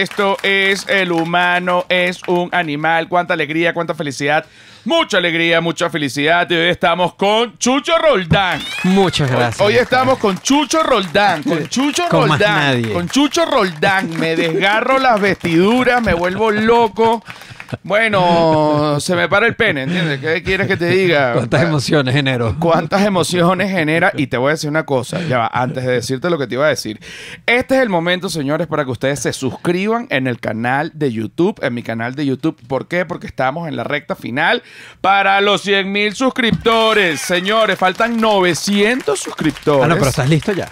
Esto es el humano, es un animal. Cuánta alegría, cuánta felicidad. Mucha alegría, mucha felicidad. Y hoy estamos con Chucho Roldán. Muchas gracias. Hoy, estamos con Chucho Roldán. Con Chucho Roldán. Con Chucho Roldán. Me desgarro las vestiduras, me vuelvo loco. Bueno, se me para el pene, ¿entiendes? ¿Qué quieres que te diga? ¿Cuántas emociones genero? ¿Cuántas emociones genera? Y te voy a decir una cosa, ya va, antes de decirte lo que te iba a decir. Este es el momento, señores, para que ustedes se suscriban en el canal de YouTube, en mi canal de YouTube. ¿Por qué? Porque estamos en la recta final para los 100 mil suscriptores. Señores, faltan 900 suscriptores. Ah, no, pero estás listo ya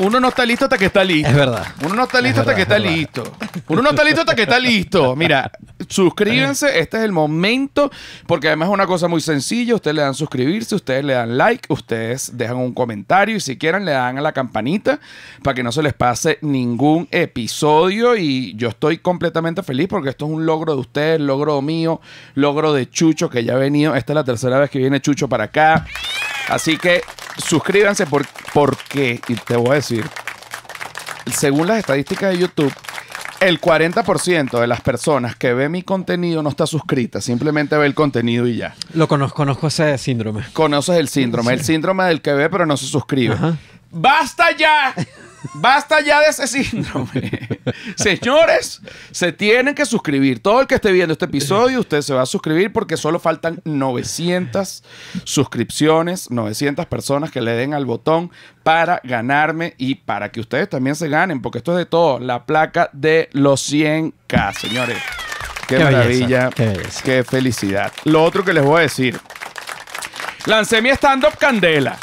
uno no está listo hasta que está listo. Es verdad. Uno no está listo hasta que está listo. Uno no está listo hasta que está listo. Mira, suscríbanse. Este es el momento. Porque además es una cosa muy sencilla. Ustedes le dan suscribirse, ustedes le dan like, ustedes dejan un comentario y si quieren le dan a la campanita para que no se les pase ningún episodio. Y yo estoy completamente feliz porque esto es un logro de ustedes, logro mío, logro de Chucho que ya ha venido. Esta es la tercera vez que viene Chucho para acá. Así que suscríbanse por, porque, y te voy a decir, según las estadísticas de YouTube, el 40% de las personas que ve mi contenido no está suscrita, simplemente ve el contenido y ya. Lo conozco, conozco ese síndrome. Conoces el síndrome, el síndrome del que ve pero no se suscribe. ¡Basta ya! Basta ya de ese síndrome. Señores, se tienen que suscribir. Todo el que esté viendo este episodio, usted se va a suscribir porque solo faltan 900 suscripciones, 900 personas que le den al botón para ganarme y para que ustedes también se ganen, porque esto es de todo, la placa de los 100k, señores. Qué, maravilla, qué felicidad. Lo otro que les voy a decir, Lancé mi stand-up Candela.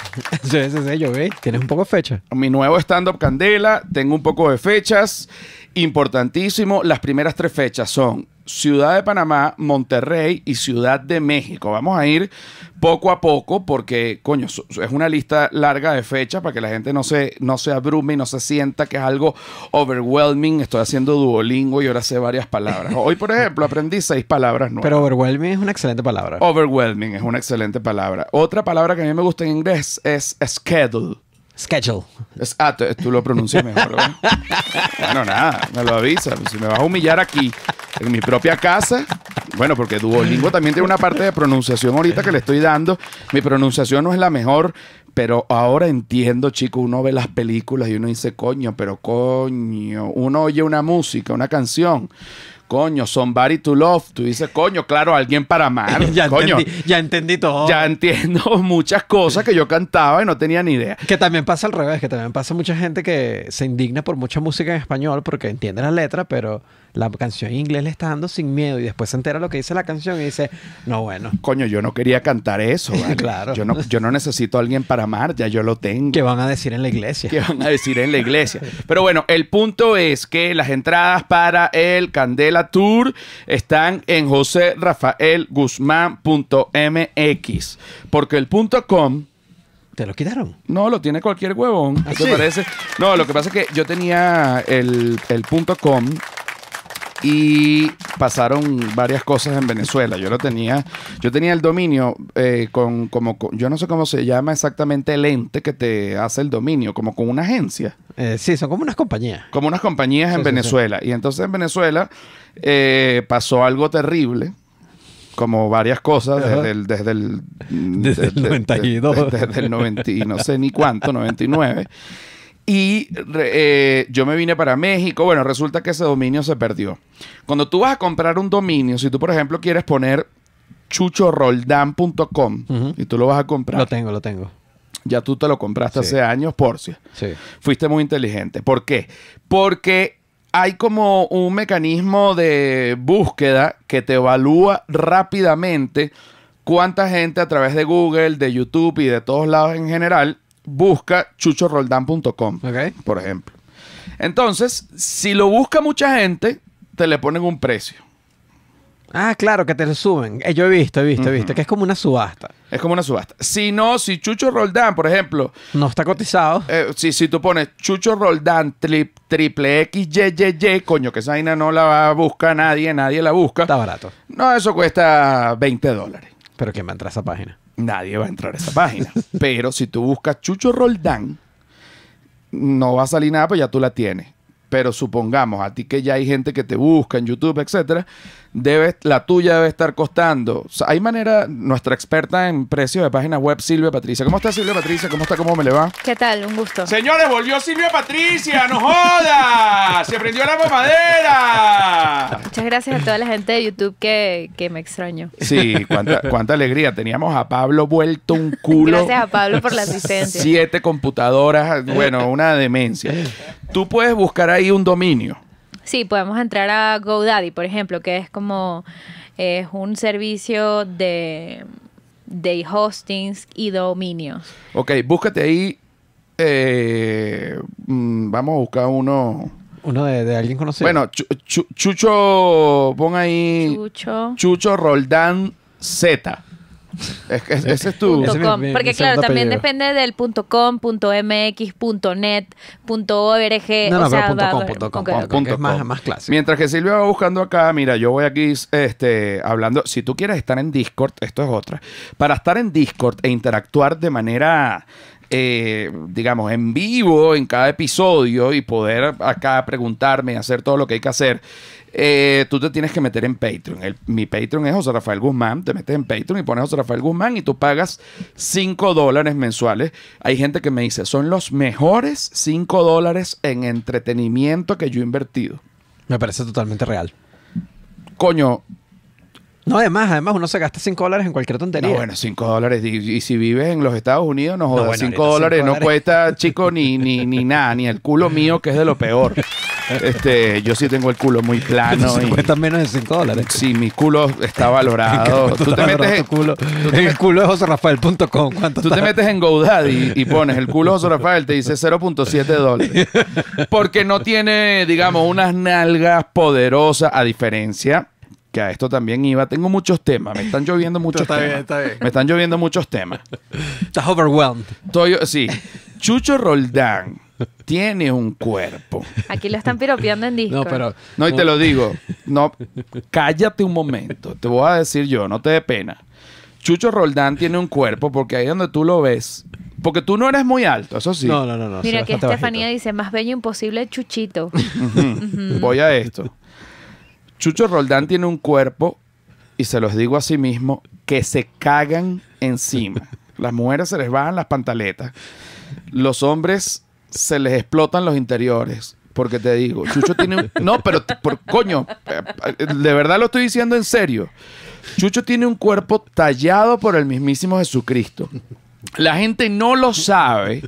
Sí, sí, sí, yo Tienes un poco de fecha. Mi nuevo stand-up Candela, tengo un poco de fechas. Importantísimo, las primeras tres fechas son Ciudad de Panamá, Monterrey y Ciudad de México. Vamos a ir poco a poco porque, coño, es una lista larga de fechas para que la gente no se, no abrume y no se sienta que es algo overwhelming. Estoy haciendo duolingo y ahora sé varias palabras. Hoy, por ejemplo, aprendí seis palabras nuevas. Pero overwhelming es una excelente palabra. Overwhelming es una excelente palabra. Otra palabra que a mí me gusta en inglés es schedule. Schedule. ah, tú lo pronuncias mejor. bueno, nada, me lo avisa. Si me vas a humillar aquí, en mi propia casa, bueno, porque Duolingo también tiene una parte de pronunciación ahorita que le estoy dando. Mi pronunciación no es la mejor, pero ahora entiendo, chicos, uno ve las películas y uno dice, coño, pero coño, uno oye una música, una canción coño, somebody to love. Tú dices, coño, claro, alguien para amar. ya, coño, entendí, ya entendí todo. Ya entiendo muchas cosas que yo cantaba y no tenía ni idea. Que también pasa al revés, que también pasa mucha gente que se indigna por mucha música en español porque entiende la letra, pero la canción en inglés le está dando sin miedo y después se entera lo que dice la canción y dice, no, bueno. Coño, yo no quería cantar eso. claro. Yo no, yo no necesito a alguien para amar, ya yo lo tengo. ¿Qué van a decir en la iglesia? ¿Qué van a decir en la iglesia? Pero bueno, el punto es que las entradas para el Candela Tour están en joserrafaelguzmán.mx porque el punto .com ¿Te lo quitaron? No, lo tiene cualquier huevón. qué ¿Te ¿Ah, parece? No, lo que pasa es que yo tenía el, punto .com y pasaron varias cosas en Venezuela. Yo lo tenía, yo tenía el dominio eh, con como yo no sé cómo se llama exactamente el ente que te hace el dominio, como con una agencia. Eh, sí, son como unas compañías. Como unas compañías en Venezuela. Y entonces en Venezuela eh, pasó algo terrible como varias cosas desde el, desde el, el 92. Desde, el 90 y no sé ni cuánto, 99. Y eh, yo me vine para México. Bueno, resulta que ese dominio se perdió. Cuando tú vas a comprar un dominio, si tú, por ejemplo, quieres poner chuchoroldán.com y tú lo vas a comprar. Lo tengo, lo tengo. Ya tú te lo compraste hace años, Porcia. Sí. Fuiste muy inteligente. ¿Por qué? Porque hay como un mecanismo de búsqueda que te evalúa rápidamente cuánta gente a través de Google, de YouTube y de todos lados en general busca chuchoroldán.com, por ejemplo. Entonces, si lo busca mucha gente, te le ponen un precio. Ah, claro, que te lo suben. Eh, yo he visto, he visto, he visto, que es como una subasta. Es como una subasta. Si no, si Chucho Roldán, por ejemplo. No está cotizado. Eh, si, tú pones Chucho Roldán triple X, y, y, y, coño, que esa vaina no la busca nadie, nadie la busca. Está barato. No, eso cuesta 20 dólares. Pero ¿quién va a entrar a esa página? nadie va a entrar a esa página. Pero si tú buscas Chucho Roldán, no va a salir nada, pues ya tú la tienes. Pero supongamos a ti que ya hay gente que te busca en YouTube, etcétera, la tuya debe estar costando. hay manera, nuestra experta en precios de página web, Silvia Patricia. ¿Cómo está Silvia Patricia? ¿Cómo está? ¿Cómo me le va? ¿Qué tal? Un gusto. Señores, volvió Silvia Patricia, no joda. Se prendió la mamadera. Muchas gracias a toda la gente de YouTube que, que me extraño Sí, cuánta, cuánta alegría. Teníamos a Pablo vuelto un culo. Gracias a Pablo por la asistencia. Siete computadoras, bueno, una demencia. Tú puedes buscar ahí un dominio. Sí, podemos entrar a GoDaddy, por ejemplo, que es como es un servicio de, de hostings y dominios. Ok, búscate ahí. Eh, mm, vamos a buscar uno. Uno de, alguien conocido. Bueno, Chucho, pon ahí. Chucho. Chucho Roldán Z ese es tu. porque, claro, también depende del punto .mx, o sea, es más, clásico. Mientras que Silvia va buscando acá, mira, yo voy aquí este, hablando. Si tú quieres estar en Discord, esto es otra. Para estar en Discord e interactuar de manera. Eh, digamos, en vivo en cada episodio y poder acá preguntarme, y hacer todo lo que hay que hacer. Eh, tú te tienes que meter en Patreon. mi Patreon es José Rafael Guzmán. Te metes en Patreon y pones José Rafael Guzmán y tú pagas 5 dólares mensuales. Hay gente que me dice, son los mejores 5 dólares en entretenimiento que yo he invertido. Me parece totalmente real. Coño, no, además, además uno se gasta 5 dólares en cualquier tontería. No, bueno, 5 dólares. Y, si vives en los Estados Unidos, no jodas. 5 dólares, no cuesta, chico, ni, ni, ni nada, ni el culo mío, que es de lo peor. Este, yo sí tengo el culo muy plano. cuesta menos de 5 dólares. Sí, mi culo está valorado. tú, te metes en, el culo de José Rafael.com. Tú te metes en GoDaddy y, y pones el culo de José Rafael, te dice 0.7 dólares. Porque no tiene, digamos, unas nalgas poderosas, a diferencia que a esto también iba. Tengo muchos temas, me están lloviendo muchos temas. Me están lloviendo muchos temas. Estás overwhelmed. sí. Chucho Roldán tiene un cuerpo. Aquí lo están piropeando en disco. No, pero. No, y te lo digo. No, cállate un momento. Te voy a decir yo, no te dé pena. Chucho Roldán tiene un cuerpo porque ahí donde tú lo ves. Porque tú no eres muy alto, eso sí. No, no, no. Mira que Estefanía dice, más bello imposible Chuchito. Voy a esto. Chucho Roldán tiene un cuerpo, y se los digo a sí mismo, que se cagan encima. Las mujeres se les bajan las pantaletas. Los hombres se les explotan los interiores. Porque te digo, Chucho tiene un... No, pero por coño, eh, de verdad lo estoy diciendo en serio. Chucho tiene un cuerpo tallado por el mismísimo Jesucristo. La gente no lo sabe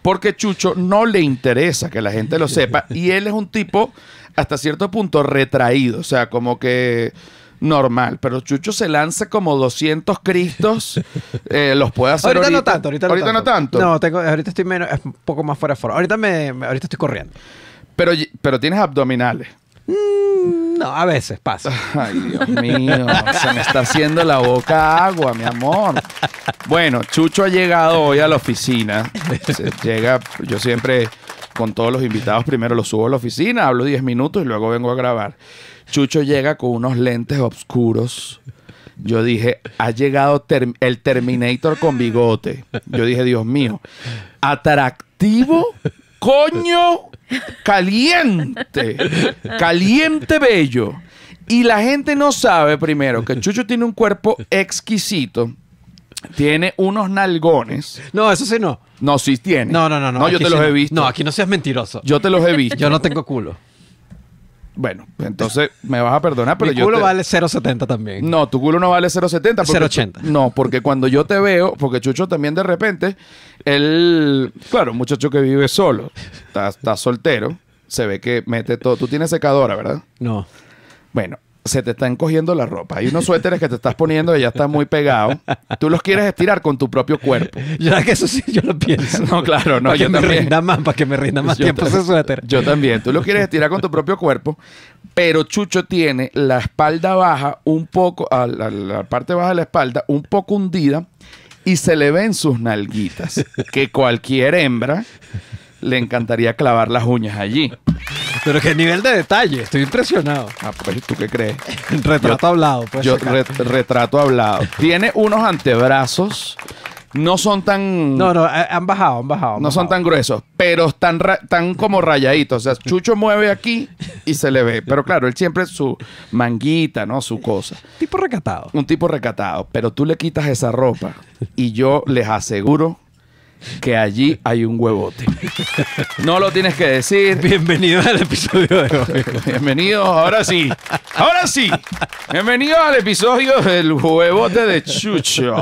porque Chucho no le interesa que la gente lo sepa y él es un tipo hasta cierto punto retraído, o sea, como que normal, pero Chucho se lanza como 200 cristos, eh, los puede hacer ahorita. no tanto, ahorita, no tanto. No, tengo, ahorita estoy menos, un poco más fuera de forma. Ahorita, me, ahorita estoy corriendo. Pero, pero tienes abdominales. Mm, no, a veces pasa. Ay, Dios mío, se me está haciendo la boca agua, mi amor. Bueno, Chucho ha llegado hoy a la oficina. llega, yo siempre con todos los invitados. Primero lo subo a la oficina, hablo 10 minutos y luego vengo a grabar. Chucho llega con unos lentes oscuros. Yo dije, ha llegado el Terminator con bigote. Yo dije, Dios mío, atractivo, coño, caliente, caliente bello. Y la gente no sabe primero que Chucho tiene un cuerpo exquisito tiene unos nalgones. No, eso sí no. No, sí tiene. No, no, no. No, yo te los he visto. No, aquí no seas mentiroso. Yo, te los he visto. Yo no tengo culo. Bueno, entonces me vas a perdonar, pero yo. culo vale 0.70 también. No, tu culo no vale 0.70. 0.80. No, porque cuando yo te veo, porque Chucho también de repente, él, claro, un muchacho que vive solo, está soltero, se ve que mete todo. Tú tienes secadora, ¿verdad? No. Bueno, se te está encogiendo la ropa. Hay unos suéteres que te estás poniendo y ya está muy pegado. Tú los quieres estirar con tu propio cuerpo. Ya que eso sí, yo lo pienso. No, claro, no. yo también. me rinda más, para que me rinda más tiempo ese suéter. Yo también. Tú los quieres estirar con tu propio cuerpo, pero Chucho tiene la espalda baja un poco, a la parte baja de la espalda, un poco hundida y se le ven sus nalguitas, que cualquier hembra le encantaría clavar las uñas allí. Pero qué nivel de detalle, estoy impresionado. Ah, pues, ¿tú qué crees? retrato hablado, pues. Yo retrato hablado. Tiene unos antebrazos. No son tan. No, no, eh, han bajado, han bajado. no son tan gruesos, pero están, como rayaditos. O sea, Chucho mueve aquí y se le ve. Pero claro, él siempre su manguita, ¿no? Su cosa. Tipo recatado. Un tipo recatado. Pero tú le quitas esa ropa y yo les aseguro que allí hay un huevote. No lo tienes que decir. Bienvenido al episodio de hoy. Bienvenido, ahora sí. Ahora sí. Bienvenido al episodio del huevote de Chucho.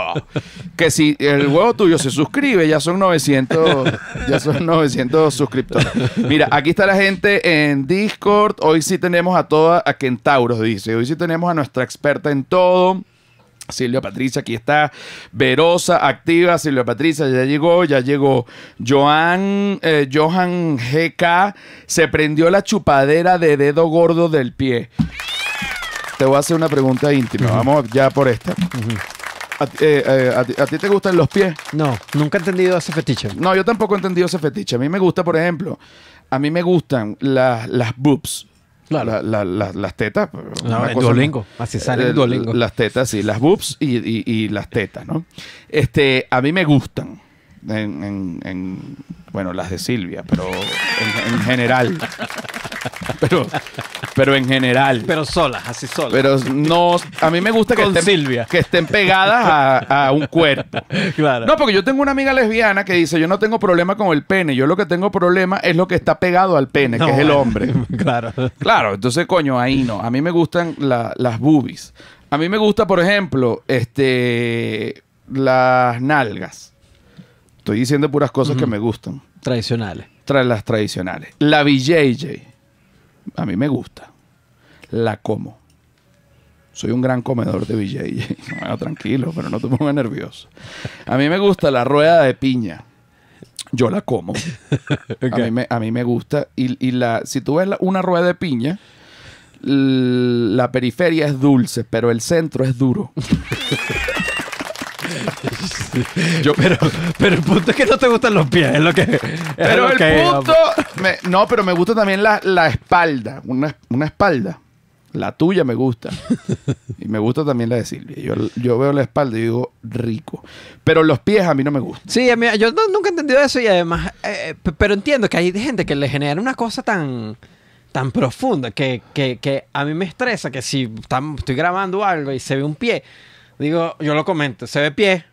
Que si el huevo tuyo se suscribe, ya son 900, ya son 900 suscriptores. Mira, aquí está la gente en Discord. Hoy sí tenemos a toda, a Kentauros dice. Hoy sí tenemos a nuestra experta en todo. Silvia Patricia, aquí está. Verosa, activa. Silvia Patricia, ya llegó, ya llegó. Joan, eh, Johan GK, se prendió la chupadera de dedo gordo del pie. Te voy a hacer una pregunta íntima. Vamos ya por esta. Eh, eh, ¿A, ti te gustan los pies? No, nunca he entendido ese fetiche. No, yo tampoco he entendido ese fetiche. A mí me gusta, por ejemplo, a mí me gustan las boobs las tetas. No, en Duolingo. Así sale en Duolingo. Las tetas, sí. Las boobs y, y, y, las tetas, ¿no? Este, a mí me gustan. en, en bueno, las de Silvia, pero en, general. Pero, pero en general. Pero solas, así solas. Pero no, a mí me gusta que, estén, Silvia. que estén pegadas a, un cuerpo. Claro. No, porque yo tengo una amiga lesbiana que dice, yo no tengo problema con el pene, yo lo que tengo problema es lo que está pegado al pene, que es el hombre. claro. Claro, entonces coño, ahí no. A mí me gustan las boobies. A mí me gusta, por ejemplo, este las nalgas. Estoy diciendo puras cosas que me gustan. Tradicionales. las tradicionales. La BJJ. A mí me gusta. La como. Soy un gran comedor de BJJ. Bueno, tranquilo, pero no te pongas nervioso. A mí me gusta la rueda de piña. Yo la como. a, mí me, gusta. Y, la, si tú ves una rueda de piña, la periferia es dulce, pero el centro es duro. Yo, pero, pero el punto es que no te gustan los pies, lo que. pero el punto. Pues. no, pero me gusta también la, espalda. Una, espalda. La tuya me gusta. y me gusta también la de Silvia. Yo, veo la espalda y digo, rico. Pero los pies a mí no me gustan. Sí, yo nunca he entendido eso y además, eh, eh, pero entiendo que hay gente que le genera una cosa tan, tan profunda que, a mí me estresa que si estoy grabando algo y se ve un pie, Digo, yo lo comento, se ve pie.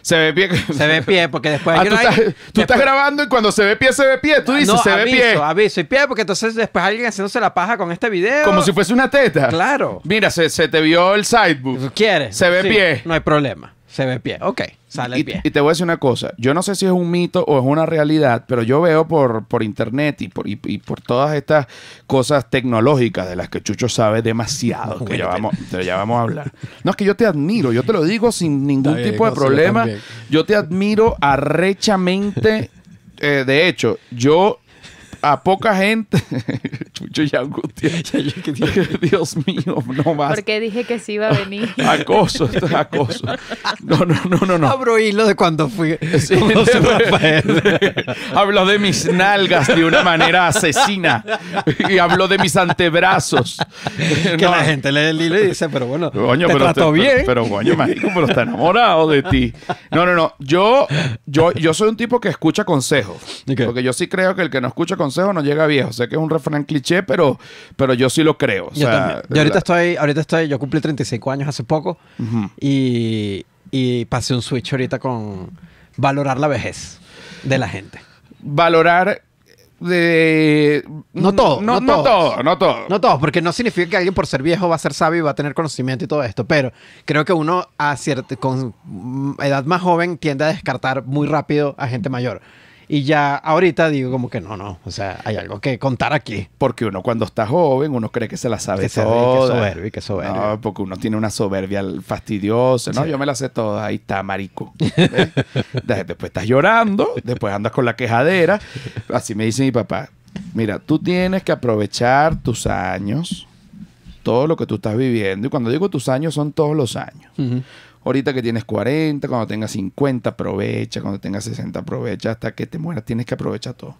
Se ve pie. Se ve pie, porque después. Ah, tú, estás, tú estás grabando y cuando se ve pie, se ve pie. Tú ah, dices, se ve pie. Aviso, y pie, porque entonces después alguien haciéndose la paja con este video. Como si fuese una teta. Claro. Mira, se, se te vio el sidebook. ¿Quieres? Se ve pie. No hay problema. Se ve pie, ok, sale el y, pie. Y te voy a decir una cosa, yo no sé si es un mito o es una realidad, pero yo veo por, por internet y por, por todas estas cosas tecnológicas de las que Chucho sabe demasiado, que ya vamos, te, ya a hablar. No, es que yo te admiro, yo te lo digo sin ningún tipo de problema, yo, te admiro arrechamente. Eh, de hecho, yo a poca gente. Chucho y Dios mío, no más. Porque dije que sí iba a venir. Acoso, acoso. No, no, no, no. no. Abro hilo de cuando fui. Sí, habló de mis nalgas de una manera asesina y habló de mis antebrazos. Que la gente lee el hilo dice, pero bueno, coño, te pero trató bien. Pero, pero mágico, pero está enamorado de ti. No, no, no. Yo, yo, yo soy un tipo que escucha consejos. Porque yo sí creo que el que no escucha consejos consejo no llega viejo. Sé que es un refrán cliché, pero, pero yo sí lo creo. yo, ahorita, estoy, ahorita estoy, yo cumplí 35 años hace poco y, y pasé un switch ahorita con valorar la vejez de la gente. Valorar de... No todo. No, no, todo, no todo. No todo, porque no significa que alguien por ser viejo va a ser sabio y va a tener conocimiento y todo esto, pero creo que uno a cierta, con edad más joven tiende a descartar muy rápido a gente mayor. Y ya ahorita digo como que no, no, o sea, hay algo que contar aquí. Porque uno cuando está joven, uno cree que se la sabe que Que que No, porque uno tiene una soberbia fastidiosa. No, yo me la sé toda. Ahí está, marico. después estás llorando, después andas con la quejadera. Así me dice mi papá. Mira, tú tienes que aprovechar tus años, todo lo que tú estás viviendo. Y cuando digo tus años, son todos los años. Ahorita que tienes 40, cuando tengas 50, aprovecha, cuando tengas 60, aprovecha, hasta que te mueras tienes que aprovechar todo.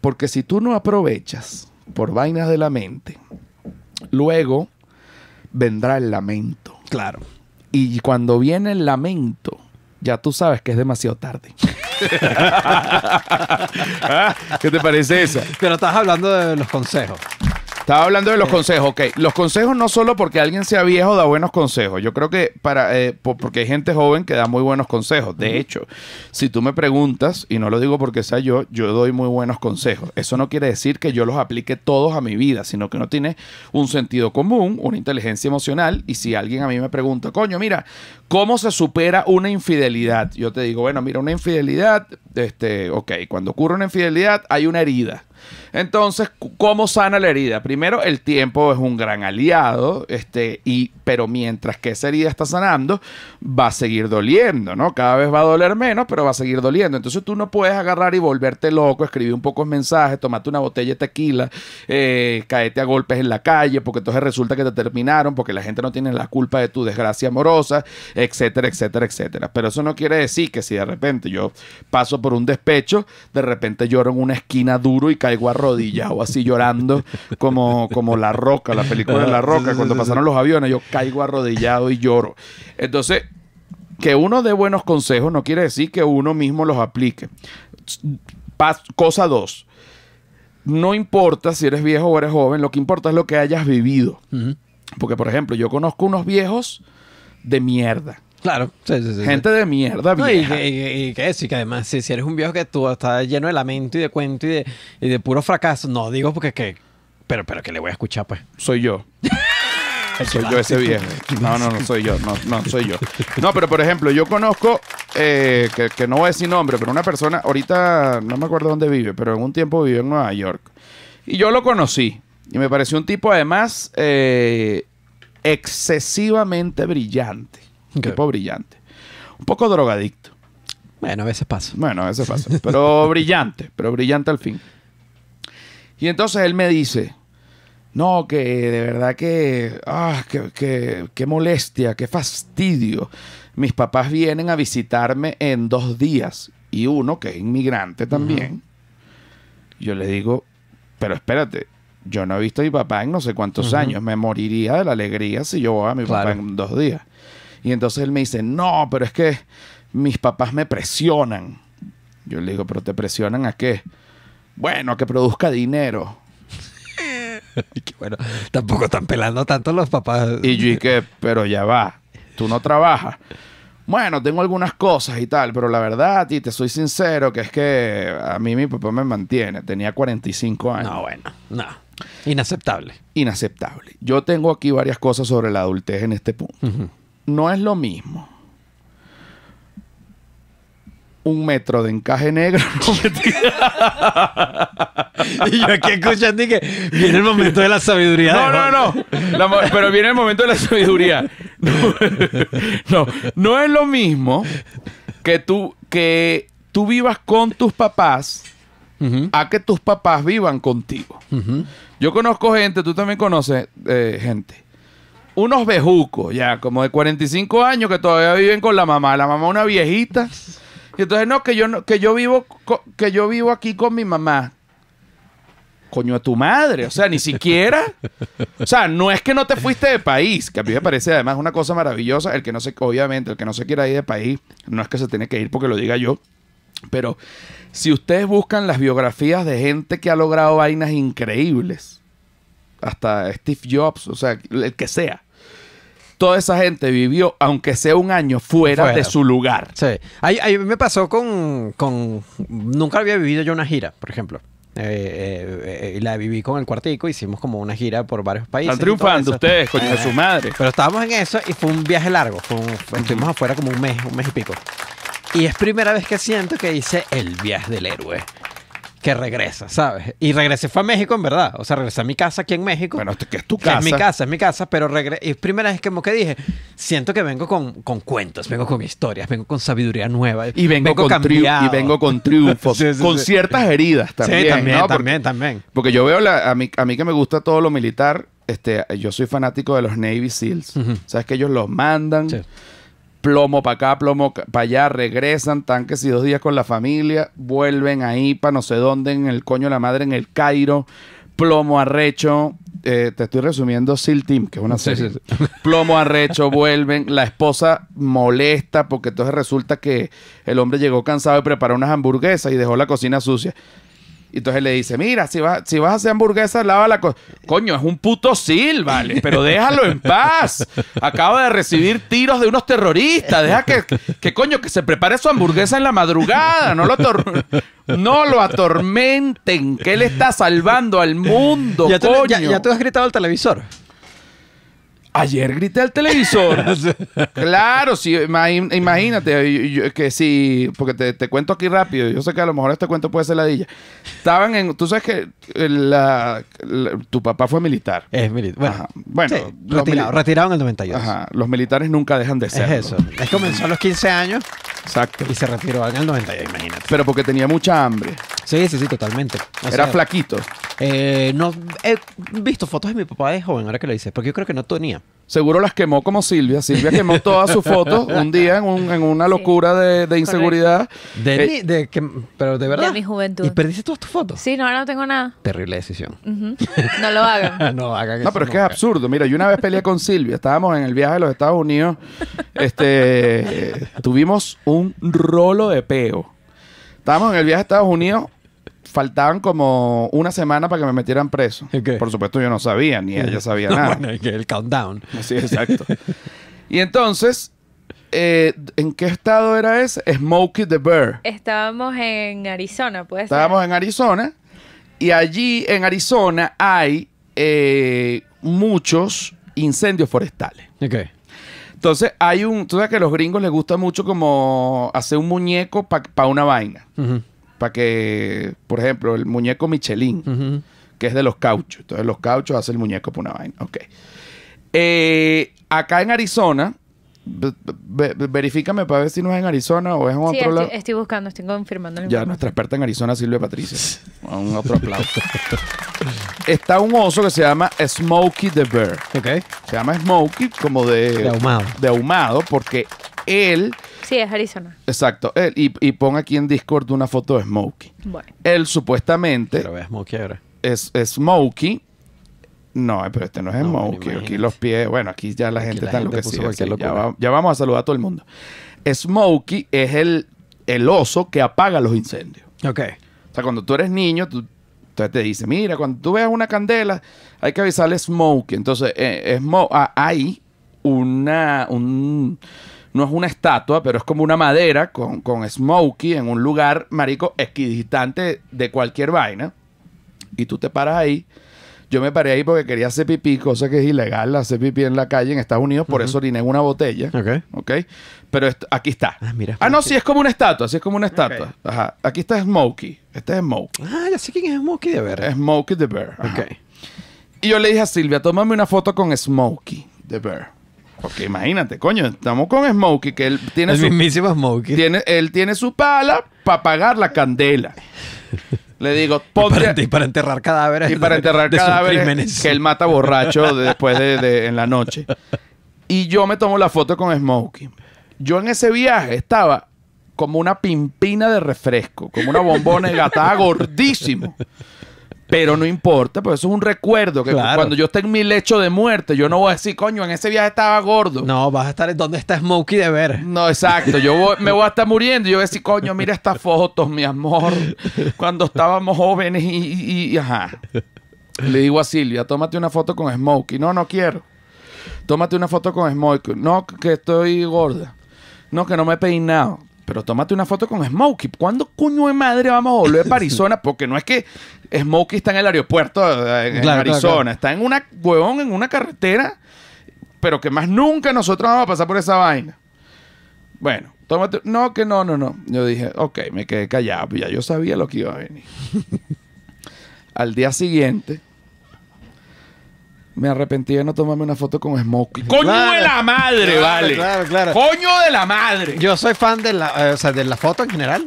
Porque si tú no aprovechas por vainas de la mente, luego vendrá el lamento. Claro. Y cuando viene el lamento, ya tú sabes que es demasiado tarde. ¿Qué te parece eso? Pero estás hablando de los consejos. Estaba hablando de los consejos, ok. Los consejos no solo porque alguien sea viejo da buenos consejos. Yo creo que para eh, porque hay gente joven que da muy buenos consejos. De hecho, si tú me preguntas, y no lo digo porque sea yo, yo doy muy buenos consejos. Eso no quiere decir que yo los aplique todos a mi vida, sino que uno tiene un sentido común, una inteligencia emocional. Y si alguien a mí me pregunta, coño, mira, ¿cómo se supera una infidelidad? Yo te digo, bueno, mira, una infidelidad, este, ok, cuando ocurre una infidelidad hay una herida entonces, ¿cómo sana la herida? Primero, el tiempo es un gran aliado, este, y, pero mientras que esa herida está sanando, va a seguir doliendo, ¿no? Cada vez va a doler menos, pero va a seguir doliendo. Entonces tú no puedes agarrar y volverte loco, escribir un poco de mensajes, tomarte una botella de tequila, eh, caerte a golpes en la calle, porque entonces resulta que te terminaron, porque la gente no tiene la culpa de tu desgracia amorosa, etcétera, etcétera, etcétera. Pero eso no quiere decir que si de repente yo paso por un despecho, de repente lloro en una esquina duro y caigo caigo arrodillado así llorando como, como La Roca, la película de La Roca, cuando pasaron los aviones, yo caigo arrodillado y lloro. Entonces, que uno dé buenos consejos no quiere decir que uno mismo los aplique. cosa dos. No importa si eres viejo o eres joven, lo que importa es lo que hayas vivido. Porque, por ejemplo, yo conozco unos viejos de mierda Claro, sí, Gente de mierda, y, que eso, y que además, si, eres un viejo que tú estás lleno de lamento y de cuento y de, de puro fracaso, no digo porque es que. Pero, pero que le voy a escuchar, pues. Soy yo. soy yo ese viejo. No, no, no soy yo. No, no soy yo. No, pero por ejemplo, yo conozco, eh, que, no voy a decir nombre, pero una persona, ahorita no me acuerdo dónde vive, pero en un tiempo vivió en Nueva York. Y yo lo conocí. Y me pareció un tipo, además, eh, excesivamente brillante. Un tipo brillante. Un poco drogadicto. Bueno, a veces pasa. Bueno, a veces pasa. Pero brillante, pero brillante al fin. Y entonces él me dice, no, que de verdad que, ah, que, molestia, qué fastidio. Mis papás vienen a visitarme en dos días y uno que es inmigrante también. Yo le digo, pero espérate, yo no he visto a mi papá en no sé cuántos años, me moriría de la alegría si yo voy a mi papá en dos días. Y entonces él me dice, no, pero es que mis papás me presionan. Yo le digo, pero ¿te presionan a qué? Bueno, a que produzca dinero. bueno, tampoco están pelando tanto los papás. Y yo dije, pero ya va, tú no trabajas. Bueno, tengo algunas cosas y tal, pero la verdad, y te soy sincero, que es que a mí mi papá me mantiene. Tenía 45 años. No, bueno, no. Inaceptable. Inaceptable. Yo tengo aquí varias cosas sobre la adultez en este punto no es lo mismo un metro de encaje negro. y yo aquí escuchando y que viene el momento de la sabiduría. No, no, no. pero viene el momento de la sabiduría. No, no, es lo mismo que tú, que tú vivas con tus papás a que tus papás vivan contigo. Yo conozco gente, tú también conoces eh, gente unos bejucos, ya, como de 45 años que todavía viven con la mamá. La mamá una viejita. Y entonces, no, que yo, no, que yo, vivo, que yo vivo aquí con mi mamá. Coño, a tu madre. O sea, ni siquiera. O sea, no es que no te fuiste de país, que a mí me parece además una cosa maravillosa. El que no se, obviamente, el que no se quiera ir de país, no es que se tiene que ir porque lo diga yo. Pero si ustedes buscan las biografías de gente que ha logrado vainas increíbles, hasta Steve Jobs, o sea, el que sea. Toda esa gente vivió, aunque sea un año, fuera, de su lugar. Sí. Ahí, me pasó con, Nunca había vivido yo una gira, por ejemplo. Eh, eh, eh, la viví con el cuartico, hicimos como una gira por varios países. Están triunfando ustedes, con su madre. Pero estábamos en eso y fue un viaje largo. estuvimos afuera como un mes, un mes y pico. Y es primera vez que siento que hice el viaje del héroe que regresa, ¿sabes? Y regresé fue a México, en verdad. O sea, regresé a mi casa aquí en México. Bueno, que es tu casa. Es mi casa, es mi casa, pero regresé. Y primera vez que, como que dije, siento que vengo con, cuentos, vengo con historias, vengo con sabiduría nueva. Y vengo, con triunfos. Y vengo con triunfos, con ciertas heridas también. Sí, también, también, porque, yo veo, a, mí, que me gusta todo lo militar, este, yo soy fanático de los Navy SEALs. Sabes que ellos los mandan plomo para acá, plomo para allá, regresan, tanques y dos días con la familia, vuelven ahí para no sé dónde, en el coño de la madre, en el Cairo, plomo arrecho. Eh, te estoy resumiendo Seal Team, que es una serie. Plomo arrecho, vuelven. La esposa molesta porque entonces resulta que el hombre llegó cansado y preparó unas hamburguesas y dejó la cocina sucia. Y entonces le dice, mira, si vas, si vas a hacer hamburguesas, lava la... cosa. Coño, es un puto sil, vale, pero déjalo en paz. Acaba de recibir tiros de unos terroristas. Deja que, que coño, que se prepare su hamburguesa en la madrugada. No lo, no lo atormenten, que él está salvando al mundo, coño. ya, ya, tú has gritado al televisor. Ayer grité al televisor. claro, sí, imagínate que sí, porque te, cuento aquí rápido. Yo sé que a lo mejor este cuento puede ser ladilla. Estaban en. Tú sabes que eh, tu papá fue militar. Es militar. Bueno, retirado, retirado, en el 98. Ajá. Los militares nunca dejan de ser. Es eso. Es comenzó a los 15 años. Exacto. Y se retiró en el 98, imagínate. Pero porque tenía mucha hambre. Sí, sí, sí, totalmente. Era flaquito. Eh, no, he visto fotos de mi papá de joven, ahora que lo dices, porque yo creo que no tenía. Seguro las quemó como Silvia. Silvia quemó todas sus fotos un día en, una locura de, inseguridad. De, eh, pero de verdad. mi juventud. ¿Y perdiste todas tus fotos? Sí, no, ahora no tengo nada. Terrible decisión. No lo hagan. no hagan No, pero es que es absurdo. Mira, yo una vez peleé con Silvia. Estábamos en el viaje a los Estados Unidos. Este, eh, tuvimos un rolo de peo. Estábamos en el viaje a Estados Unidos faltaban como una semana para que me metieran preso. Por supuesto, yo no sabía, ni ella sabía nada. Bueno, el countdown. Sí, exacto. y entonces, eh, ¿en qué estado era ese? Smokey the Bear. Estábamos en Arizona, pues. Estábamos en Arizona. Y allí, en Arizona, hay eh, muchos incendios forestales. qué? Entonces, hay un. Tú sabes que a los gringos les gusta mucho como hacer un muñeco para una vaina para que, por ejemplo, el muñeco Michelin, que es de los cauchos. Entonces, los cauchos hace el muñeco por una vaina. Ok. Eh, acá en Arizona, verifícame para ver si no es en Arizona o es en otro lado. Estoy buscando, estoy confirmando. Ya, nuestra experta en Arizona, Silvia Patricia. Un otro aplauso. Está un oso que se llama Smokey the Bear. Ok. Se llama Smokey como de. De ahumado. De ahumado, porque él Sí, es Arizona. Exacto. y, y pon aquí en Discord una foto de Smokey. Bueno. Él supuestamente. Pero Smokey ahora. Es, Smokey. No, eh, pero este no es Smokey. Aquí los pies. Bueno, aquí ya la gente está está enloquecida. Sí, ya, ya vamos a saludar a todo el mundo. Smokey es el, el oso que apaga los incendios. Ok. O sea, cuando tú eres niño, tú, entonces te dice, mira, cuando tú veas una candela, hay que avisarle Smokey. Entonces, es eh, ah, hay una, un, no es una estatua, pero es como una madera con, con Smokey en un lugar, marico, equidistante de cualquier vaina. Y tú te paras ahí. Yo me paré ahí porque quería hacer pipí, cosa que es ilegal, hacer pipí en la calle en Estados Unidos, por eso oriné en una botella. Ok. okay. Pero aquí está. Ah, mira, ah no, sí, es como una estatua, sí es como una estatua. Ajá. Aquí está Smokey. Este es Smokey. Ah, ya sé quién es Smokey de Bear. Smokey the Bear. Ok. Y yo le dije a Silvia, tómame una foto con Smokey the Bear. Porque imagínate, coño, estamos con Smokey, que él tiene su, Smokey. Tiene, él tiene su pala para apagar la candela. Le digo, ponte. Y para, enterrar cadáveres. Y para enterrar cadáveres. que él mata borracho después de, en la noche. Y yo me tomo la foto con Smokey. Yo en ese viaje estaba como una pimpina de refresco, como una bombona de gatada gordísimo. Pero no importa, porque eso es un recuerdo. Que cuando yo esté en mi lecho de muerte, yo no voy a decir, coño, en ese viaje estaba gordo. No, vas a estar en donde está Smokey de ver. No, exacto. Yo me voy a estar muriendo y yo voy a decir, coño, mira estas fotos, mi amor. Cuando estábamos jóvenes y, ajá. Le digo a Silvia, tómate una foto con Smokey. No, no quiero. Tómate una foto con Smokey. No, que estoy gorda. No, que no me he peinado pero tómate una foto con Smokey. ¿Cuándo cuño de madre vamos a volver a Arizona? Porque no es que Smokey está en el aeropuerto eh, en, Arizona, está en una huevón, en una carretera, pero que más nunca nosotros vamos a pasar por esa vaina. Bueno, tómate. No, que no, no, no. Yo dije, ok, me quedé callado, pues ya yo sabía lo que iba a venir. Al día siguiente me arrepentí de no tomarme una foto con Smoke. ¡Coño de la madre, vale! Claro, claro. ¡Coño de la madre! Yo soy fan de la, eh, de la foto en general.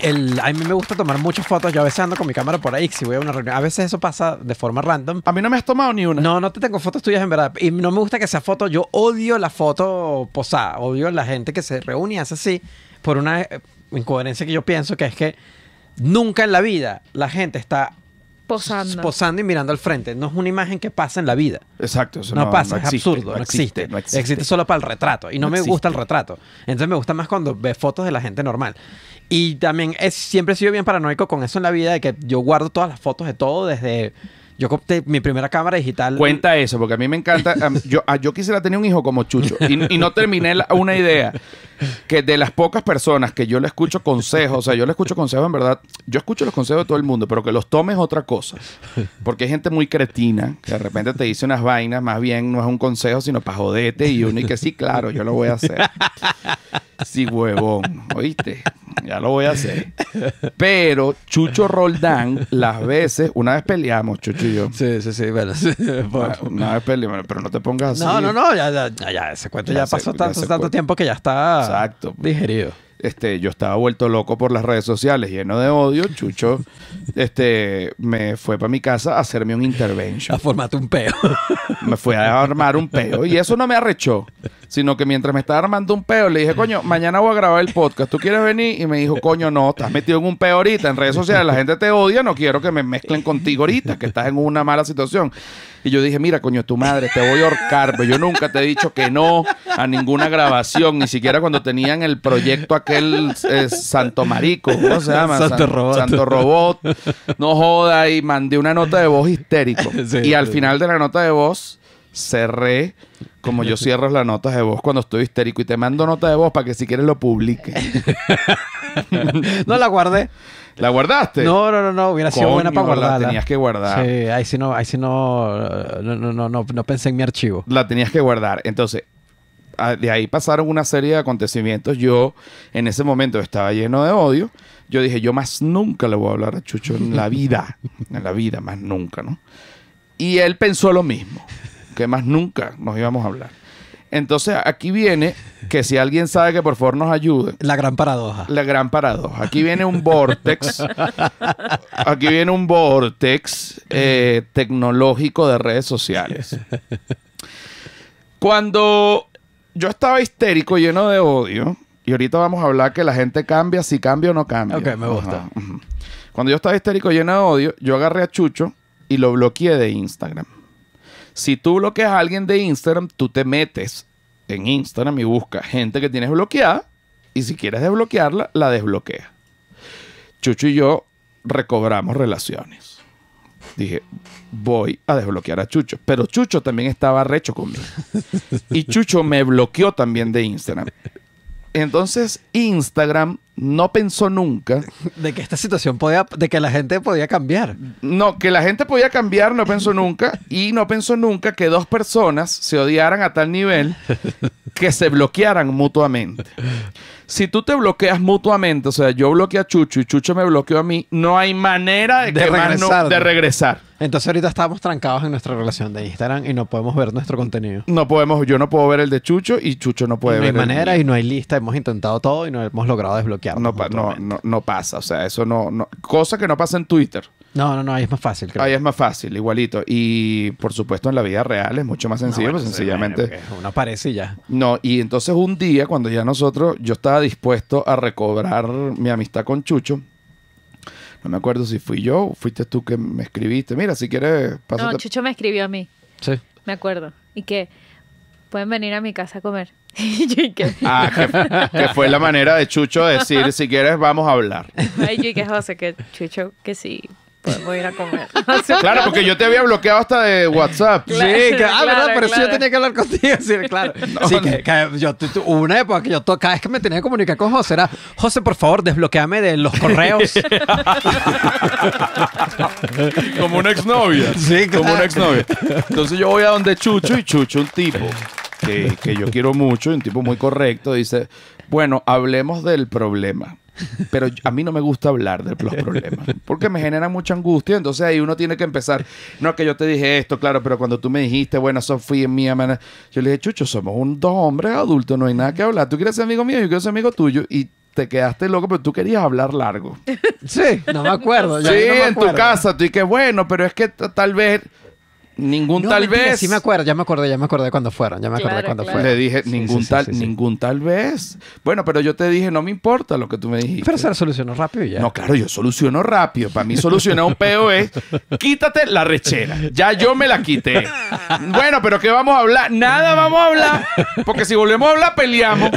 El, a mí me gusta tomar muchas fotos. Yo a veces ando con mi cámara por ahí. Si voy a una reunión, a veces eso pasa de forma random. A mí no me has tomado ni una. No, no te tengo fotos tuyas en verdad. Y no me gusta que sea foto. Yo odio la foto posada. Odio la gente que se reúne y hace así por una eh, incoherencia que yo pienso que es que nunca en la vida la gente está posando. posando y mirando al frente. No es una imagen que pasa en la vida. Exacto. Eso no, no, pasa, es absurdo, no existe, existe. solo para el retrato y no, me gusta el retrato. Entonces me gusta más cuando ve fotos de la gente normal. Y también es, siempre he sido bien paranoico con eso en la vida de que yo guardo todas las fotos de todo desde yo opté mi primera cámara digital. Cuenta eso, porque a mí me encanta. Ah, yo, quisiera tener un hijo como Chucho y, no terminé una idea que de las pocas personas que yo le escucho consejos, o sea, yo le escucho consejos en verdad, yo escucho los consejos de todo el mundo, pero que los tomes otra cosa. Porque hay gente muy cretina que de repente te dice unas vainas, más bien no es un consejo, sino para jodete y uno y que sí, claro, yo lo voy a hacer. Sí, huevón, ¿oíste? Ya lo voy a hacer. Pero Chucho Roldán, las veces, una vez peleamos, Chucho Sí, sí, sí. Bueno, no, pero no te pongas así. No, no, no. Ya, ya, ya ese cuento ya, pasó tanto, tiempo que ya está digerido. Este, yo estaba vuelto loco por las redes sociales, lleno de odio. Chucho este, me fue para mi casa a hacerme un intervention. A formarte un peo. Me fue a armar un peo. Y eso no me arrechó sino que mientras me estaba armando un peo, le dije, coño, mañana voy a grabar el podcast, ¿tú quieres venir? Y me dijo, coño, no, estás metido en un peo ahorita, en redes sociales la gente te odia, no quiero que me mezclen contigo ahorita, que estás en una mala situación. Y yo dije, mira, coño, tu madre, te voy a ahorcar, pero yo nunca te he dicho que no a ninguna grabación, ni siquiera cuando tenían el proyecto aquel eh, Santo Marico, ¿cómo se llama? Santo Robot. Santo Robot. No joda, y mandé una nota de voz histérico. y al final de la nota de voz cerré como yo cierro las notas de voz cuando estoy histérico y te mando nota de voz para que si quieres lo publique. no la guardé. ¿La guardaste? No, no, no, no. Hubiera sido buena para guardarla. La tenías que guardar. Sí, ahí sí no, ahí sí no, no, no, no, no pensé en mi archivo. La tenías que guardar. Entonces, ah, de ahí pasaron una serie de acontecimientos. Yo en ese momento estaba lleno de odio. Yo dije, yo más nunca le voy a hablar a Chucho en la vida. en la vida, más nunca, ¿no? Y él pensó lo mismo que más nunca nos íbamos a hablar. Entonces, aquí viene que si alguien sabe que por favor nos ayude. La gran paradoja. La gran paradoja. Aquí viene un vortex. aquí viene un vortex eh, tecnológico de redes sociales. Cuando yo estaba histérico, lleno de odio, y ahorita vamos a hablar que la gente cambia, si cambia o no cambia. Ok, me gusta. Cuando yo estaba histérico, lleno de odio, yo agarré a Chucho y lo bloqueé de Instagram. Si tú bloqueas a alguien de Instagram, tú te metes en Instagram y buscas gente que tienes bloqueada y si quieres desbloquearla, la desbloqueas. Chucho y yo recobramos relaciones. Dije, voy a desbloquear a Chucho. Pero Chucho también estaba recho conmigo. Y Chucho me bloqueó también de Instagram. Entonces Instagram no pensó nunca. De que esta situación podía, de que la gente podía cambiar. No, que la gente podía cambiar, no pensó nunca. Y no pensó nunca que dos personas se odiaran a tal nivel que se bloquearan mutuamente. Si tú te bloqueas mutuamente, o sea, yo bloqueo a Chucho y Chucho me bloqueó a mí, no hay manera de, regresar. Entonces ahorita estamos trancados en nuestra relación de Instagram y no podemos ver nuestro contenido. No podemos, yo no puedo ver el de Chucho y Chucho no puede ver. No hay manera y no hay lista, hemos intentado todo y no hemos logrado desbloquear. No, pasa, o sea, eso no, Cosa que no pasa en Twitter. No, no, no, ahí es más fácil. Creo. Ahí es más fácil, igualito. Y por supuesto en la vida real es mucho más sencillo, pues, sencillamente. uno aparece y ya. No, y entonces un día cuando ya nosotros, yo estaba dispuesto a recobrar mi amistad con Chucho. No me acuerdo si fui yo o fuiste tú que me escribiste. Mira, si quieres... No, Chucho me escribió a mí. Sí. Me acuerdo. Y que pueden venir a mi casa a comer. ah, que, fue la manera de Chucho decir, si quieres, vamos a hablar. Ay, yo y José, que Chucho, que sí, pues, a ir a comer. claro, porque yo te había bloqueado hasta de WhatsApp. sí, ah, claro, verdad, pero sí yo tenía que hablar contigo. Sí, claro. sí, que, yo, hubo una época que yo cada vez que me tenía que comunicar con José era, José, por favor, desbloqueame de los correos. Como una exnovia. Sí, Como una exnovia. Entonces yo voy a donde Chucho y Chucho, un tipo que, que yo quiero mucho, un tipo muy correcto, dice, bueno, hablemos del problema. Pero a mí no me gusta hablar de los problemas, porque me genera mucha angustia. Entonces ahí uno tiene que empezar. No, que yo te dije esto, claro, pero cuando tú me dijiste, bueno, fui en mi manera yo le dije, Chucho, somos dos hombres adultos, no hay nada que hablar. Tú quieres ser amigo mío, yo quiero ser amigo tuyo. Y te quedaste loco, pero tú querías hablar largo. Sí. No me acuerdo. sí, en tu casa. Tú y que bueno, pero es que tal vez Ningún tal vez. Sí, me acuerdo, ya me acordé, ya me acordé cuando fueron, ya me cuando fueron. Le dije, ningún tal, ningún tal vez. Bueno, pero yo te dije, no me importa lo que tú me dijiste. Pero se solucionó rápido ya. No, claro, yo soluciono rápido. Para mí solucionar un peo quítate la rechera. Ya yo me la quité. Bueno, pero ¿qué vamos a hablar? Nada vamos a hablar. Porque si volvemos a hablar, peleamos.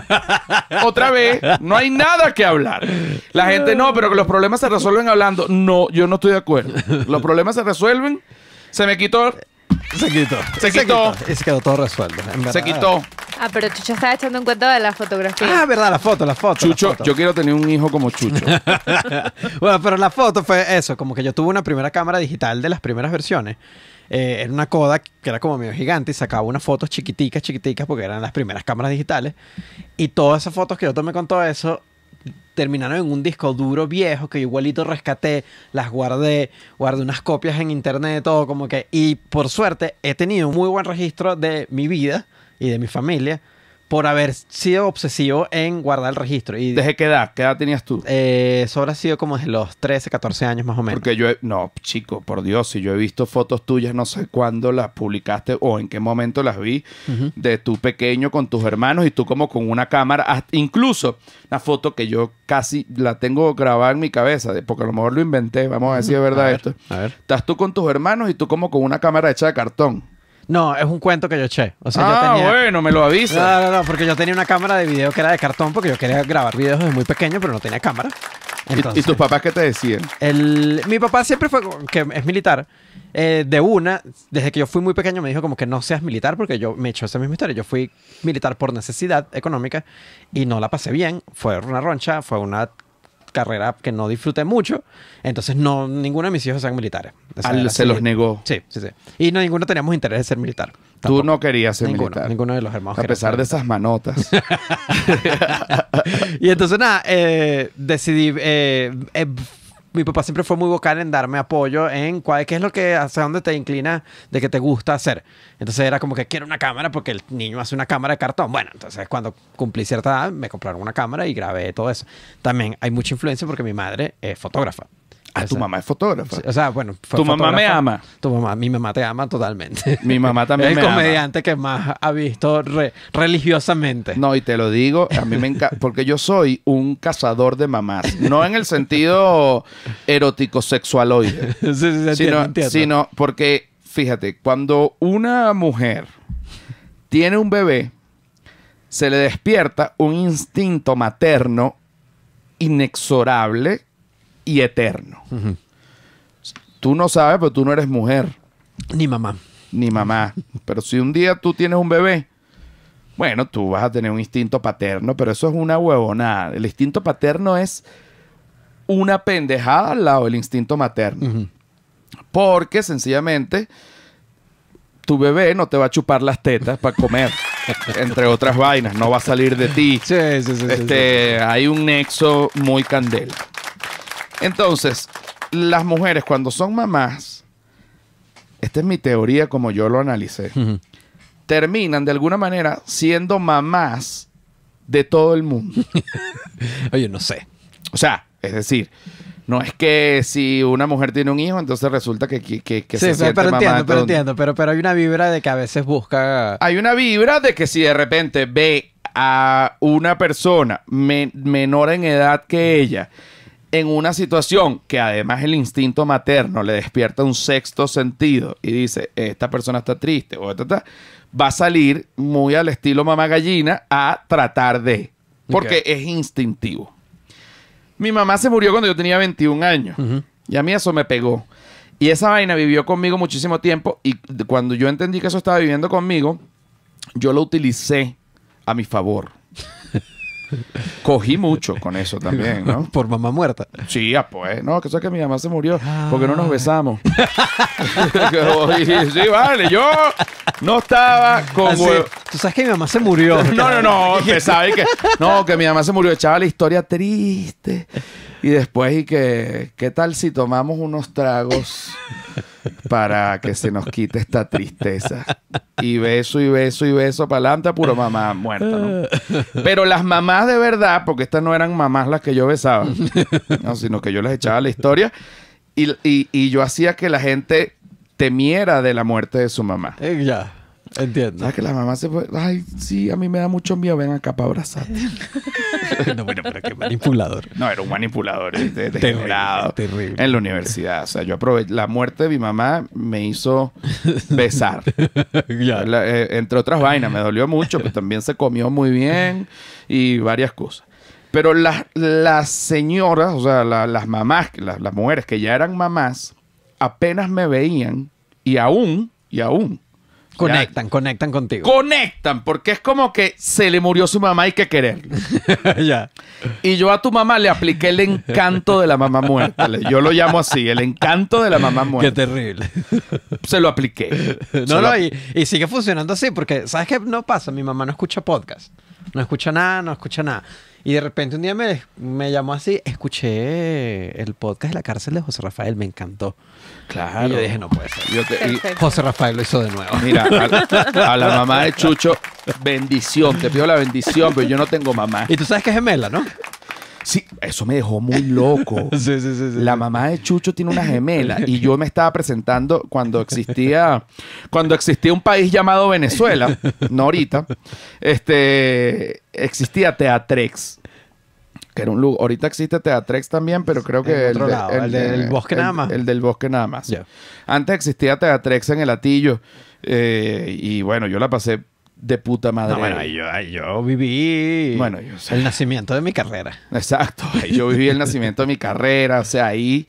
Otra vez, no hay nada que hablar. La gente no, pero que los problemas se resuelven hablando. No, yo no estoy de acuerdo. Los problemas se resuelven se me quitó. Se quitó. Se quitó. Y se quedó todo resuelto. Se quitó. Ah, pero Chucho estaba echando en cuenta de la fotografía. Ah, verdad, la foto, la foto. Chucho, yo quiero tener un hijo como Chucho. bueno, pero la foto fue eso, como que yo tuve una primera cámara digital de las primeras versiones. En eh, era una coda que era como medio gigante y sacaba unas fotos chiquiticas, chiquiticas, porque eran las primeras cámaras digitales. Y todas esas fotos que yo tomé con todo eso, terminaron en un disco duro viejo que igualito rescaté, las guardé, guardé unas copias en internet, todo como que. Y por suerte he tenido un muy buen registro de mi vida y de mi familia por haber sido obsesivo en guardar el registro. Y, ¿Desde qué edad? ¿Qué edad tenías tú? Eh, eso habrá sido como desde los 13, 14 años más o menos. Porque yo, no, chico, por Dios, si yo he visto fotos tuyas, no sé cuándo las publicaste o en qué momento las vi, de tu pequeño con tus hermanos y tú como con una cámara, incluso una foto que yo casi la tengo grabada en mi cabeza, porque a lo mejor lo inventé, vamos a decir de verdad esto. A ver. Estás tú con tus hermanos y tú como con una cámara hecha de cartón. No, es un cuento que yo eché. ah, bueno, me lo avisa. No, no, no, porque yo tenía una cámara de video que era de cartón porque yo quería grabar videos desde muy pequeño, pero no tenía cámara. ¿Y, tus papás qué te decían? El, mi papá siempre fue, que es militar, eh, de una, desde que yo fui muy pequeño me dijo como que no seas militar porque yo me echo esa misma historia. Yo fui militar por necesidad económica y no la pasé bien. Fue una roncha, fue una carrera que no disfruté mucho. Entonces, no, ninguno de mis hijos sean militares. Ah, se los negó. Sí, sí, sí. Y no, ninguno teníamos interés de ser militar. Tú no querías ser militar. Ninguno de los hermanos. A pesar de esas manotas. y entonces, nada, eh, decidí. Eh, eh, mi papá siempre fue muy vocal en darme apoyo en cuál, qué es lo que, hacia dónde te inclina de que te gusta hacer. Entonces era como que quiero una cámara porque el niño hace una cámara de cartón. Bueno, entonces cuando cumplí cierta edad me compraron una cámara y grabé todo eso. También hay mucha influencia porque mi madre es fotógrafa. Ah, tu mamá es fotógrafa. O sea, bueno, tu mamá me ama. Tu mamá, mi mamá te ama totalmente. Mi mamá también es el comediante que más ha visto religiosamente. No, y te lo digo, a mí me encanta, porque yo soy un cazador de mamás, no en el sentido erótico sexualoide, sí, sí, sí, sino porque fíjate, cuando una mujer tiene un bebé, se le despierta un instinto materno inexorable y eterno. Tú no sabes, pero tú no eres mujer. Ni mamá. Ni mamá. pero si un día tú tienes un bebé, bueno, tú vas a tener un instinto paterno, pero eso es una huevonada. El instinto paterno es una pendejada al lado del instinto materno. Porque sencillamente tu bebé no te va a chupar las tetas para comer, entre otras vainas, no va a salir de ti. este, hay un nexo muy candela. Entonces, las mujeres cuando son mamás, esta es mi teoría como yo lo analicé, terminan de alguna manera siendo mamás de todo el mundo. Oye, no sé. O sea, es decir, no es que si una mujer tiene un hijo, entonces resulta que, que, que, sí, se pero entiendo, pero entiendo, pero, pero hay una vibra de que a veces busca... Hay una vibra de que si de repente ve a una persona menor en edad que ella en una situación que además el instinto materno le despierta un sexto sentido y dice, esta persona está triste o va a salir muy al estilo mamá gallina a tratar de, porque es instintivo. Mi mamá se murió cuando yo tenía 21 años y a mí eso me pegó. Y esa vaina vivió conmigo muchísimo tiempo y cuando yo entendí que eso estaba viviendo conmigo, yo lo utilicé a mi favor. Cogí mucho con eso también, ¿no? Por mamá muerta. Sí, ah, pues, no, que sabes que mi mamá se murió porque no nos ah. besamos. sí, vale, yo no estaba con Tú sabes que mi mamá se murió. No, no, no, que que no, que mi mamá se murió, echaba la historia triste. Y después y que qué tal si tomamos unos tragos para que se nos quite esta tristeza. Y beso y beso y beso para adelante, puro mamá muerta, ¿no? Pero las mamás de verdad, porque estas no eran mamás las que yo besaba, sino que yo les echaba la historia y, yo hacía que la gente temiera de la muerte de su mamá. Eh, ya. Entiendo. ¿Sabes que la mamá se fue? Ay, sí, a mí me da mucho miedo. Ven acá para abrazarte. no, bueno, pero qué manipulador. No, era un manipulador. Terrible, En la universidad. O sea, yo aproveché. La muerte de mi mamá me hizo besar. Eh, entre otras vainas, me dolió mucho, pero también se comió muy bien y varias cosas. Pero las, señoras, o sea, las mamás, las mujeres que ya eran mamás, apenas me veían y aún, y aún Conectan, conectan contigo. Conectan, porque es como que se le murió su mamá, hay que querer. ya. Y yo a tu mamá le apliqué el encanto de la mamá muerta. Yo lo llamo así, el encanto de la mamá muerta. Qué terrible. Se lo apliqué. No, no, Y, y, sigue funcionando así, porque ¿sabes qué no pasa? Mi mamá no escucha podcast. No escucha nada, no escucha nada. Y de repente un día me, me llamó así, escuché el podcast de la cárcel de José Rafael, me encantó. Claro. Y dije, no puede ser. José Rafael lo hizo de nuevo. Mira, a, a, la mamá de Chucho, bendición, te pido la bendición, pero yo no tengo mamá. Y tú sabes que es gemela, ¿no? Sí, eso me dejó muy loco. sí, sí, sí, La mamá de Chucho tiene una gemela y yo me estaba presentando cuando existía, cuando existía un país llamado Venezuela, no ahorita, este, existía Teatrex. Que era un lugar. Ahorita existe Teatrex también, pero creo que el, del bosque nada más. El del bosque nada más. Antes existía Teatrex en el Atillo. Eh, y bueno, yo la pasé de puta madre. bueno, yo, yo viví bueno, yo, el nacimiento de mi carrera. Exacto, yo viví el nacimiento de mi carrera, o sea, ahí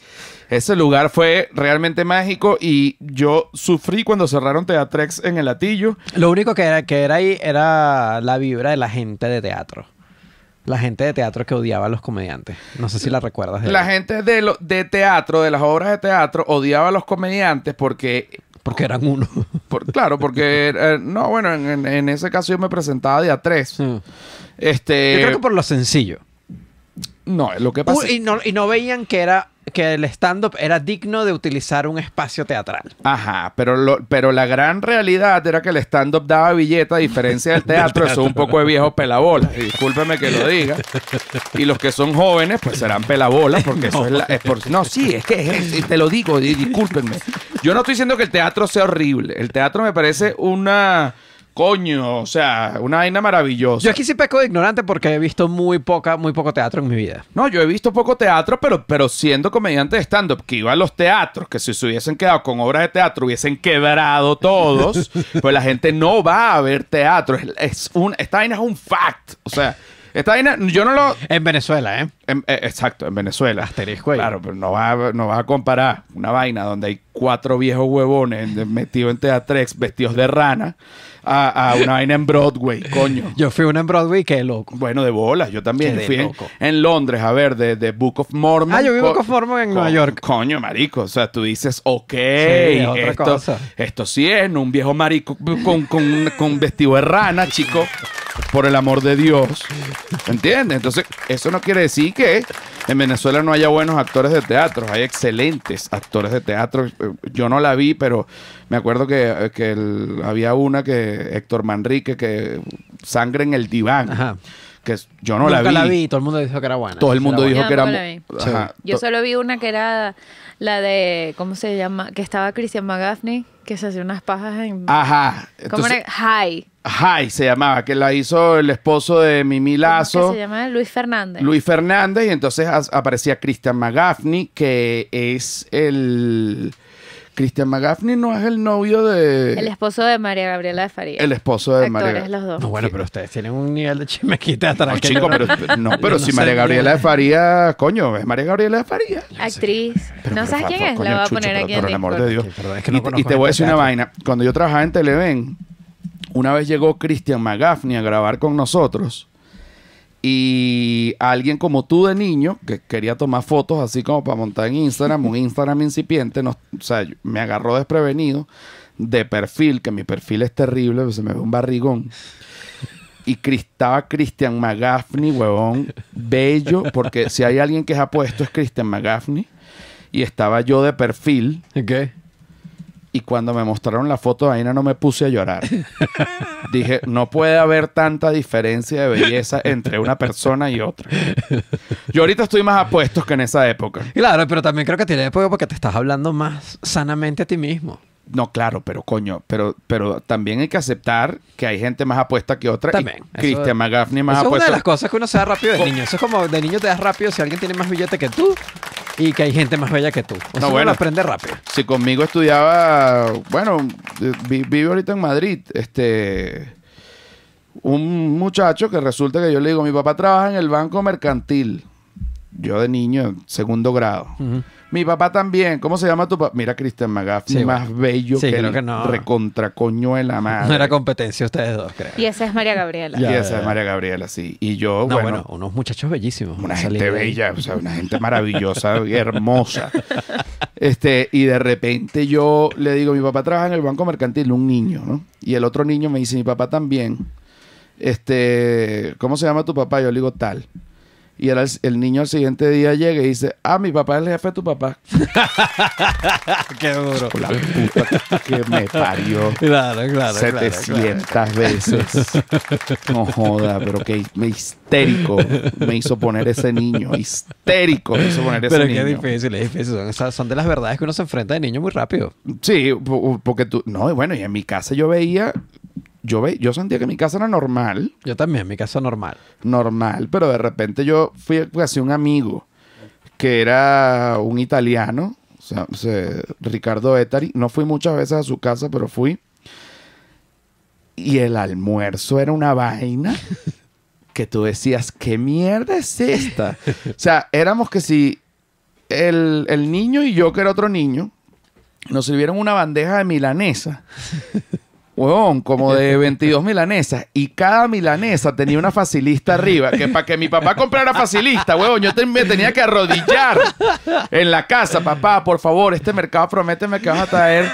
ese lugar fue realmente mágico y yo sufrí cuando cerraron Teatrex en el Latillo. Lo único que era, que era ahí era la vibra de la gente de teatro. La gente de teatro que odiaba a los comediantes. No sé si la recuerdas. la gente de, de teatro, de las obras de teatro, odiaba a los comediantes porque porque eran uno. claro, porque. Eh, no, bueno, en, ese caso yo me presentaba de tres Este, yo creo que por lo sencillo. No, lo que pasa. y, no, y no veían que era que el stand-up era digno de utilizar un espacio teatral. Ajá, pero, pero la gran realidad era que el stand-up daba billetes, a diferencia del teatro. Eso es un poco de viejo pelabola. Discúlpeme que lo diga. Y los que son jóvenes, pues serán pelabolas porque eso es, la, No, sí, es que te lo digo, discúlpenme. Yo no estoy diciendo que el teatro sea horrible. El teatro me parece una Coño, o sea, una vaina maravillosa. Yo aquí sí peco de ignorante porque he visto muy poca, muy poco teatro en mi vida. No, yo he visto poco teatro, pero, pero siendo comediante de stand-up, que iba a los teatros, que si se hubiesen quedado con obras de teatro, hubiesen quebrado todos, pues la gente no va a ver teatro. Es, es un, esta vaina es un fact. O sea, esta vaina, yo no lo. En Venezuela, ¿eh? eh exacto, en Venezuela. Asterisco Claro, pero no vas no va a comparar una vaina donde hay cuatro viejos huevones metidos en Teatrex, vestidos de rana, a, una vaina en Broadway, coño. Yo fui una en Broadway, qué loco. Bueno, de bolas, yo también. fui en, Londres, a ver, de, Book of Mormon. Ah, yo vi Book of Mormon en Nueva York. Coño, marico. O sea, tú dices, ok, esto, esto, sí es, un viejo marico con, con vestido de rana, chico por el amor de Dios. ¿Entiendes? Entonces, eso no quiere decir que en Venezuela no haya buenos actores de teatro, hay excelentes actores de teatro. Yo no la vi, pero me acuerdo que, había una que Héctor Manrique, que Sangre en el Diván. Ajá que yo no la vi. la vi, todo el mundo dijo que era buena. Todo el mundo dijo que era buena. Yo solo vi una que era la de, ¿cómo se llama? Que estaba Christian McGaffney, que se hace unas pajas en... Ajá. ¿Cómo era? High. Jai se llamaba, que la hizo el esposo de Mimi Lazo. se llama Luis Fernández. Luis Fernández, y entonces aparecía Christian McGaffney, que es el. Christian McGaffney no es el novio de. El esposo de María Gabriela de Faría. El esposo de Actores, María. los dos. No, bueno, pero ustedes tienen un nivel de chismequita que No, pero, no, pero si María Gabriela de Faría, coño, es María Gabriela de Faría. Actriz. no sabes quién es, la voy a poner aquí. Por el amor de Dios. es que no y, y, te voy a decir una vaina. Cuando yo trabajaba en Televen, una vez llegó Christian McGaffney a grabar con nosotros y alguien como tú de niño, que quería tomar fotos así como para montar en Instagram, un Instagram incipiente, o sea, me agarró desprevenido de perfil, que mi perfil es terrible, se me ve un barrigón. Y estaba Christian McGaffney, huevón, bello, porque si hay alguien que es apuesto es Christian McGaffney. Y estaba yo de perfil. ¿Qué? Y cuando me mostraron la foto de Aina no me puse a llorar. Dije, no puede haber tanta diferencia de belleza entre una persona y otra. Yo ahorita estoy más apuesto que en esa época. Claro, pero también creo que tiene época porque te estás hablando más sanamente a ti mismo. No, claro, pero coño, pero, pero también hay que aceptar que hay gente más apuesta que otra. También. Cristian McGaffney más apuesta. Es una de las cosas que uno se da rápido de niño. Eso es como de niño te das rápido si alguien tiene más billete que tú y que hay gente más bella que tú. no, bueno, lo aprende rápido. Si conmigo estudiaba, bueno, vive ahorita en Madrid, este un muchacho que resulta que yo le digo, mi papá trabaja en el banco mercantil. Yo de niño, segundo grado. Mi papá también. ¿Cómo se llama tu papá? Mira, Cristian McGaffey, más bello que creo que no. la No era competencia ustedes dos, creo. Y esa es María Gabriela. y esa es María Gabriela, sí. Y yo, bueno, unos muchachos bellísimos. Una gente bella, o sea, una gente maravillosa y hermosa. Este, y de repente yo le digo, mi papá trabaja en el banco mercantil, un niño, ¿no? Y el otro niño me dice, mi papá también. Este, ¿cómo se llama tu papá? Yo le digo tal. Y el, niño al siguiente día llega y dice, ah, mi papá es el jefe de tu papá. Qué duro. La puta que me parió. Claro, claro. 700 claro, ...700 veces. No joda, pero qué histérico me hizo poner ese niño. Histérico me hizo poner ese pero niño. Pero qué difícil, es difícil. son, de las verdades que uno se enfrenta de niño muy rápido. Sí, porque tú... No, bueno, y en mi casa yo veía yo, sentía que mi casa era normal. Yo también, mi casa normal. Normal, pero de repente yo fui pues, hacia un amigo que era un italiano, o sea, pues, eh, Ricardo Etari. No fui muchas veces a su casa, pero fui. Y el almuerzo era una vaina que tú decías, ¿qué mierda es esta? o sea, éramos que si el, el niño y yo, que era otro niño, nos sirvieron una bandeja de milanesa. huevón, como de 22 milanesas. Y cada milanesa tenía una facilista arriba. Que para que mi papá comprara facilista, huevón, yo me tenía que arrodillar en la casa. Papá, por favor, este mercado prométeme que vas a traer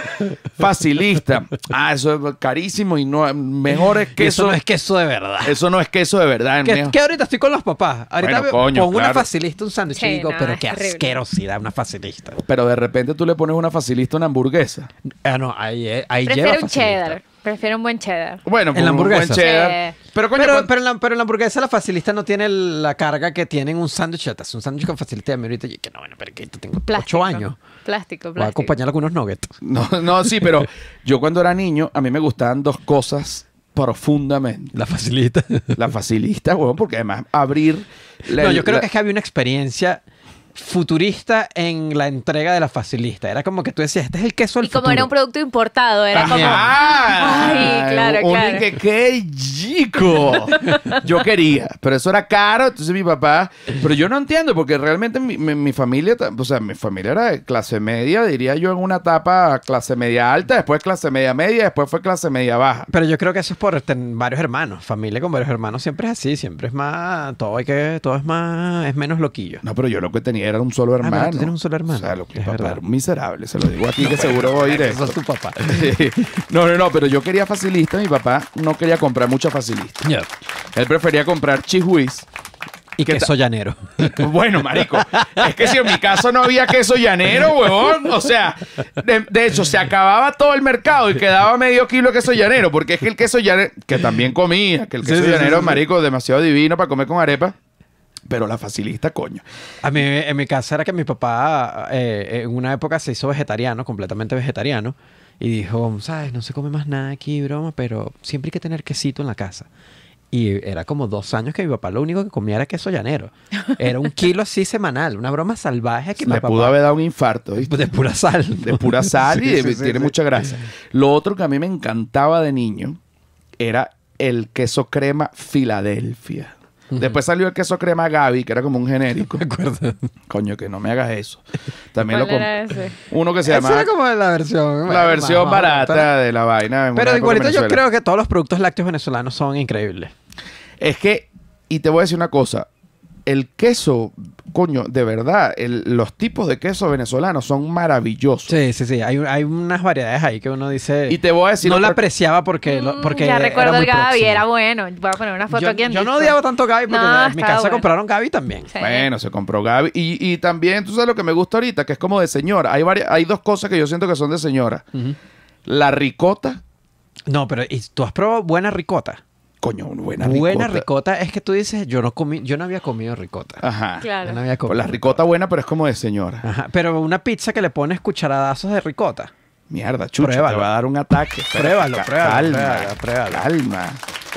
facilista. Ah, eso es carísimo y no, mejor es queso. Eso no es queso de verdad. Eso no es queso de verdad. Que, que ahorita estoy con los papás. Ahorita pongo una facilista, un sándwich y pero qué asquerosidad, una facilista. Pero de repente tú le pones una facilista a una hamburguesa. Ah, no, ahí, eh, ahí lleva cheddar. Prefiero un buen cheddar. Bueno, en Un buen cheddar. Pero, pero, pero, en la, hamburguesa la facilista no tiene la carga que tienen un sándwich. Es un sándwich con facilidad. A mí ahorita yo que no, bueno, pero que yo tengo plástico, 8 años. Plástico, plástico. Voy a acompañar algunos nuggets. No, no, sí, pero yo cuando era niño, a mí me gustaban dos cosas profundamente. La facilita. La facilita, bueno, porque además abrir... no, yo creo que es que había una experiencia futurista en la entrega de la facilista. Era como que tú decías, este es el queso Y como era un producto importado, era como... ¡Ah! Ay, claro, que qué chico. Yo quería, pero eso era caro, entonces mi papá, pero yo no entiendo porque realmente mi, familia, o sea, mi familia era de clase media, diría yo en una etapa clase media alta, después clase media media, después fue clase media baja. Pero yo creo que eso es por tener varios hermanos. Familia con varios hermanos siempre es así, siempre es más, todo hay que, todo es más, es menos loquillo. No, pero yo lo que tenía era un solo ah, hermano. Ah, un solo hermano. O que papá miserable, se lo digo aquí que seguro voy Eso es tu papá. No, no, no, pero yo quería facilista, mi papá no quería comprar mucha facilista. Él prefería comprar chihuis Y queso llanero. Bueno, marico, es que si en mi caso no había queso llanero, huevón, o sea, de, hecho, se acababa todo el mercado y quedaba medio kilo de queso llanero, porque es que el queso llanero, que también comía, que el queso llanero, marico, demasiado divino para comer con arepa pero la facilita, coño. A mí, en mi casa era que mi papá eh, en una época se hizo vegetariano, completamente vegetariano, y dijo, sabes, no se come más nada aquí, broma, pero siempre hay que tener quesito en la casa. Y era como dos años que mi papá lo único que comía era queso llanero. Era un kilo así semanal, una broma salvaje que me pudo haber dado un infarto. De pura sal. De pura sal y tiene mucha grasa. Lo otro que a mí me encantaba de niño era el queso crema Filadelfia. Después salió el queso crema Gaby, que era como un genérico. Coño, que no me hagas eso. También lo era Uno que se llama. como la versión. La versión barata de la vaina. Pero igualito yo creo que todos los productos lácteos venezolanos son increíbles. Es que, y te voy a decir una cosa, el queso, coño, de verdad, los tipos de queso venezolanos son maravillosos. Sí, sí, sí. Hay, unas variedades ahí que uno dice. Y te voy a decir. No la apreciaba porque. Mm, porque ya recuerdo era el Gaby, era bueno. Voy a poner una foto aquí en Yo no odiaba tanto Gaby porque en mi casa compraron Gaby también. Bueno, se compró Gaby. Y, también, tú sabes lo que me gusta ahorita, que es como de señora. Hay, hay dos cosas que yo siento que son de señora: la ricota. No, pero ¿y tú has probado buena ricota? coño, buena ricota. Buena ricota es que tú dices, yo no comí, yo no había comido ricota. Ajá. Claro. Pues la ricota buena, pero es como de señora. Ajá. Pero una pizza que le pones cucharadazos de ricota. Mierda, chucha, pruébalo. te va a dar un ataque. pruébalo, pruébalo,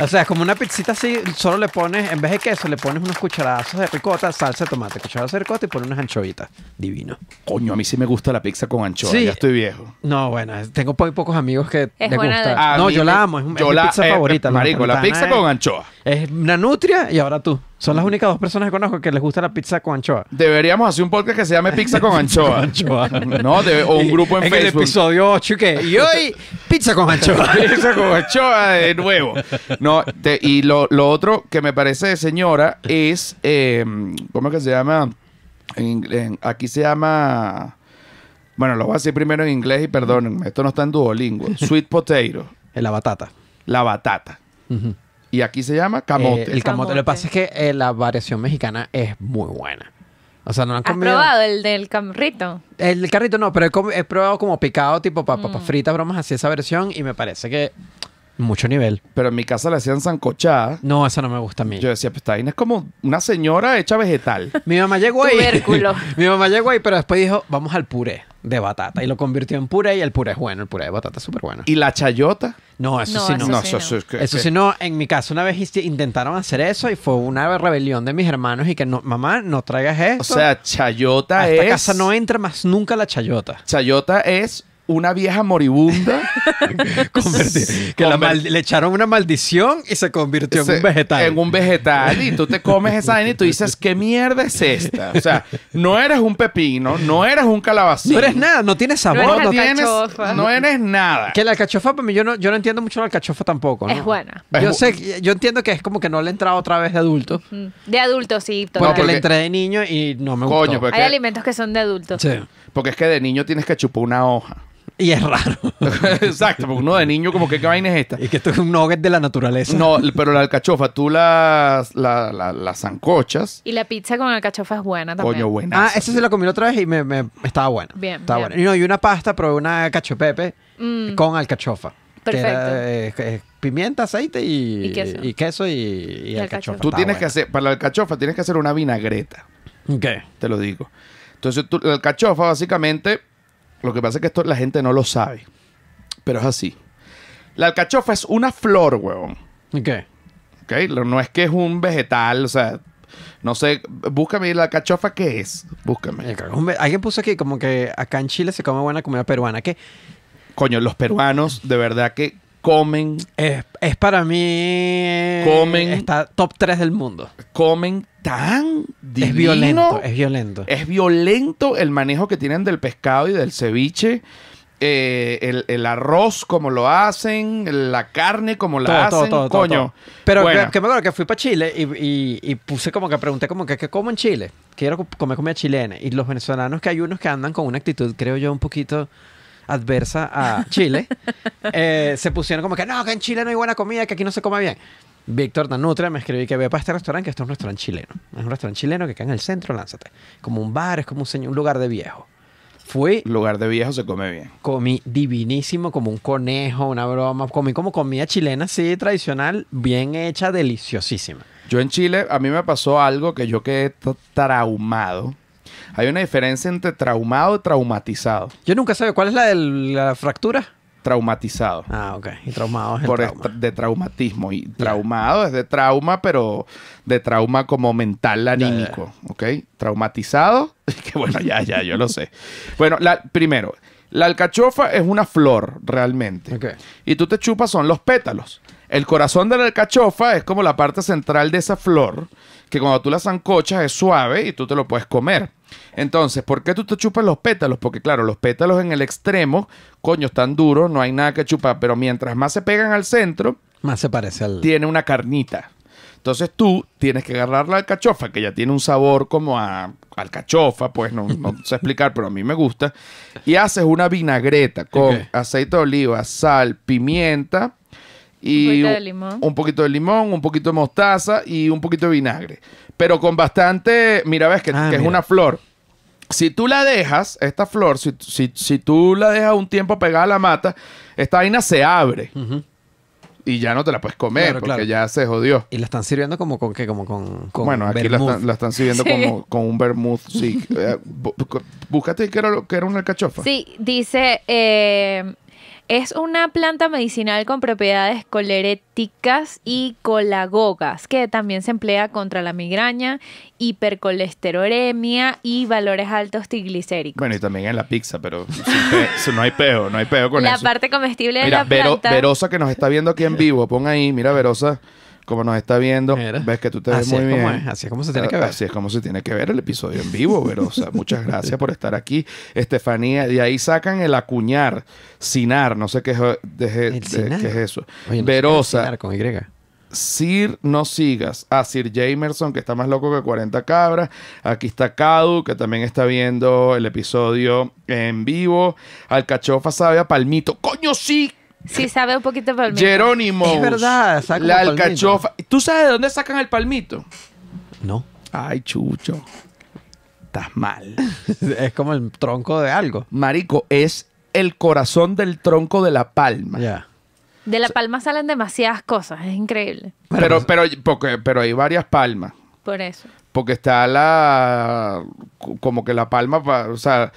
o sea, como una pizzita así, solo le pones, en vez de queso, le pones unos cucharazos de ricota, salsa de tomate, cucharazos de ricota y pones unas anchovitas. Divino. Coño, a mí sí me gusta la pizza con anchoa. Ya estoy viejo. No, bueno, tengo pocos amigos que te gustan. gusta. no, yo la amo, es, mi pizza eh, favorita. Eh, marico, la pizza con anchoa. Es una nutria y ahora tú. Son las únicas dos personas que conozco que les gusta la pizza con anchoa. Deberíamos hacer un podcast que se llame Pizza con anchoa. no, o un grupo en, en el episodio 8 y hoy pizza con anchoa. pizza con anchoa de nuevo. No, y lo, otro que me parece señora es, em, ¿cómo es que se llama? En, aquí se llama, bueno, lo voy a decir primero en inglés y perdónenme, esto no está en Duolingo. Sweet potato. la batata. La batata. Y aquí se llama camote. Eh, el camote. Lo que pasa es que eh, la variación mexicana es muy buena. O sea, no han ¿Has probado el del carrito? El carrito no, pero he, probado como picado, tipo papas mm. fritas, bromas así, esa versión. Y me parece que mucho nivel. Pero en mi casa le hacían sancochada. No, esa no me gusta a mí. Yo decía, pues esta es como una señora hecha vegetal. mi mamá llegó ahí. mi mamá llegó ahí, pero después dijo, vamos al puré de batata. Y lo convirtió en puré y el puré es bueno. El puré de batata es súper bueno. ¿Y la chayota? No, eso sí no. Eso, sí, no. eso, sí no. En mi casa una vez intentaron hacer eso y fue una rebelión de mis hermanos y que no, mamá, no traigas eso. O sea, chayota A esta casa no entra más nunca la chayota. Chayota es una vieja moribunda que le echaron una maldición y se convirtió en un vegetal. En un vegetal y tú te comes esa vaina y tú dices, ¿qué mierda es esta? O sea, no eres un pepino, no eres un calabacín. No eres nada, no tienes sabor. No, eres no eres nada. Que la alcachofa, para mí, yo no, yo no entiendo mucho la alcachofa tampoco. Es buena. Yo, sé, yo entiendo que es como que no le he entrado otra vez de adulto. Mm. De adulto, sí. Porque, le entré de niño y no me gustó. Hay alimentos que son de adulto. Sí. Porque es que de niño tienes que chupar una hoja. Y es raro. Exacto, porque uno de niño como que qué vaina es esta. Y que esto es un nugget de la naturaleza. No, pero la alcachofa, tú las la, zancochas. Y la pizza con alcachofa es buena también. Coño, buena. Ah, esa se la comí otra vez y me, estaba buena. Bien, estaba Y no, una pasta, pero una cachopepe mm. con alcachofa. Perfecto. Eh, pimienta, aceite y, queso y, queso y, alcachofa. Tú tienes que hacer, para la alcachofa tienes que hacer una vinagreta. ¿Qué? Te lo digo. Entonces, tú, la alcachofa básicamente lo que pasa es que esto la gente no lo sabe. Pero es así. La alcachofa es una flor, huevón. ¿Qué? Okay. ok, no es que es un vegetal, o sea, no sé, búscame la alcachofa, ¿qué es? Búscame. Alguien puso aquí como que acá en Chile se come buena comida peruana. ¿Qué? Coño, los peruanos, de verdad que comen. Es, para mí. Eh, comen. Está top 3 del mundo. Comen tan divino. Es violento, es violento. Es violento el manejo que tienen del pescado y del ceviche. Eh, el, arroz como lo hacen, la carne como la hacen, todo, todo, coño. Pero que, me acuerdo que fui para Chile y, puse como que pregunté como que qué como en Chile. Quiero comer comida chilena. Y los venezolanos que hay unos que andan con una actitud, creo yo, un poquito adversa a Chile, eh, se pusieron como que no, que en Chile no hay buena comida, que aquí no se come bien. Víctor Danutra me escribí que vea para este restaurante, que esto es un restaurante chileno. Es un restaurante chileno que cae en el centro, lánzate. Como un bar, es como un, señor, un lugar de viejo. Fui. Lugar de viejo se come bien. Comí divinísimo, como un conejo, una broma. Comí como comida chilena, sí, tradicional, bien hecha, deliciosísima. Yo en Chile, a mí me pasó algo que yo quedé traumado hay una diferencia entre traumado y traumatizado. Yo nunca sé cuál es la de la fractura. Traumatizado. Ah, ok. Y traumado es de traumatismo. Y traumado es de trauma, pero de trauma como mental anímico. ¿Ok? Traumatizado. Que bueno, ya, ya, yo lo sé. Bueno, primero, la alcachofa es una flor realmente. Y tú te chupas son los pétalos. El corazón de la alcachofa es como la parte central de esa flor, que cuando tú la zancochas es suave y tú te lo puedes comer. Entonces, ¿por qué tú te chupas los pétalos? Porque claro, los pétalos en el extremo, coño, están duros, no hay nada que chupar, pero mientras más se pegan al centro, más se parece al... Tiene una carnita. Entonces tú tienes que agarrar la alcachofa, que ya tiene un sabor como a alcachofa, pues no, sé explicar, pero a mí me gusta. Y haces una vinagreta con aceite de oliva, sal, pimienta, y un, poquito de limón, un poquito de mostaza y un poquito de vinagre. Pero con bastante, mira, ves que, ah, es una flor. Si tú la dejas, esta flor, si, tú la dejas un tiempo pegada a la mata, esta vaina se abre. Y ya no te la puedes comer porque ya se jodió. Y la están sirviendo como con qué, como con. bueno, aquí la están, sirviendo como con un vermouth. Sí. Eh, búscate que era, que era una alcachofa. Sí, dice eh, es una planta medicinal con propiedades coleréticas y colagogas, que también se emplea contra la migraña, hipercolesterolemia y valores altos triglicéricos. Bueno, y también en la pizza, pero no hay peo, no hay peo con la eso. La parte comestible de la planta. Verosa que nos está viendo aquí en vivo, pon ahí, mira Verosa como nos está viendo, ves que tú te ves muy bien. así es como se tiene que ver. el episodio en vivo, Verosa. muchas gracias por estar aquí. Estefanía, de ahí sacan el acuñar, sinar, no sé qué es, eso. Verosa. con Y. Sir, no sigas. A ah, Sir Jamerson, que está más loco que 40 cabras. Aquí está Cadu, que también está viendo el episodio en vivo. Alcachofa sabe a Palmito. ¡Coño, sí! Sí, sabe un poquito palmito. Jerónimo. Es verdad, La alcachofa. ¿Tú sabes de dónde sacan el palmito? No. Ay, chucho. Estás mal. es como el tronco de algo. Marico, es el corazón del tronco de la palma. Ya. De la palma salen demasiadas cosas, es increíble. Pero, pero, porque, pero hay varias palmas. Por eso. Porque está la. como que la palma, o sea.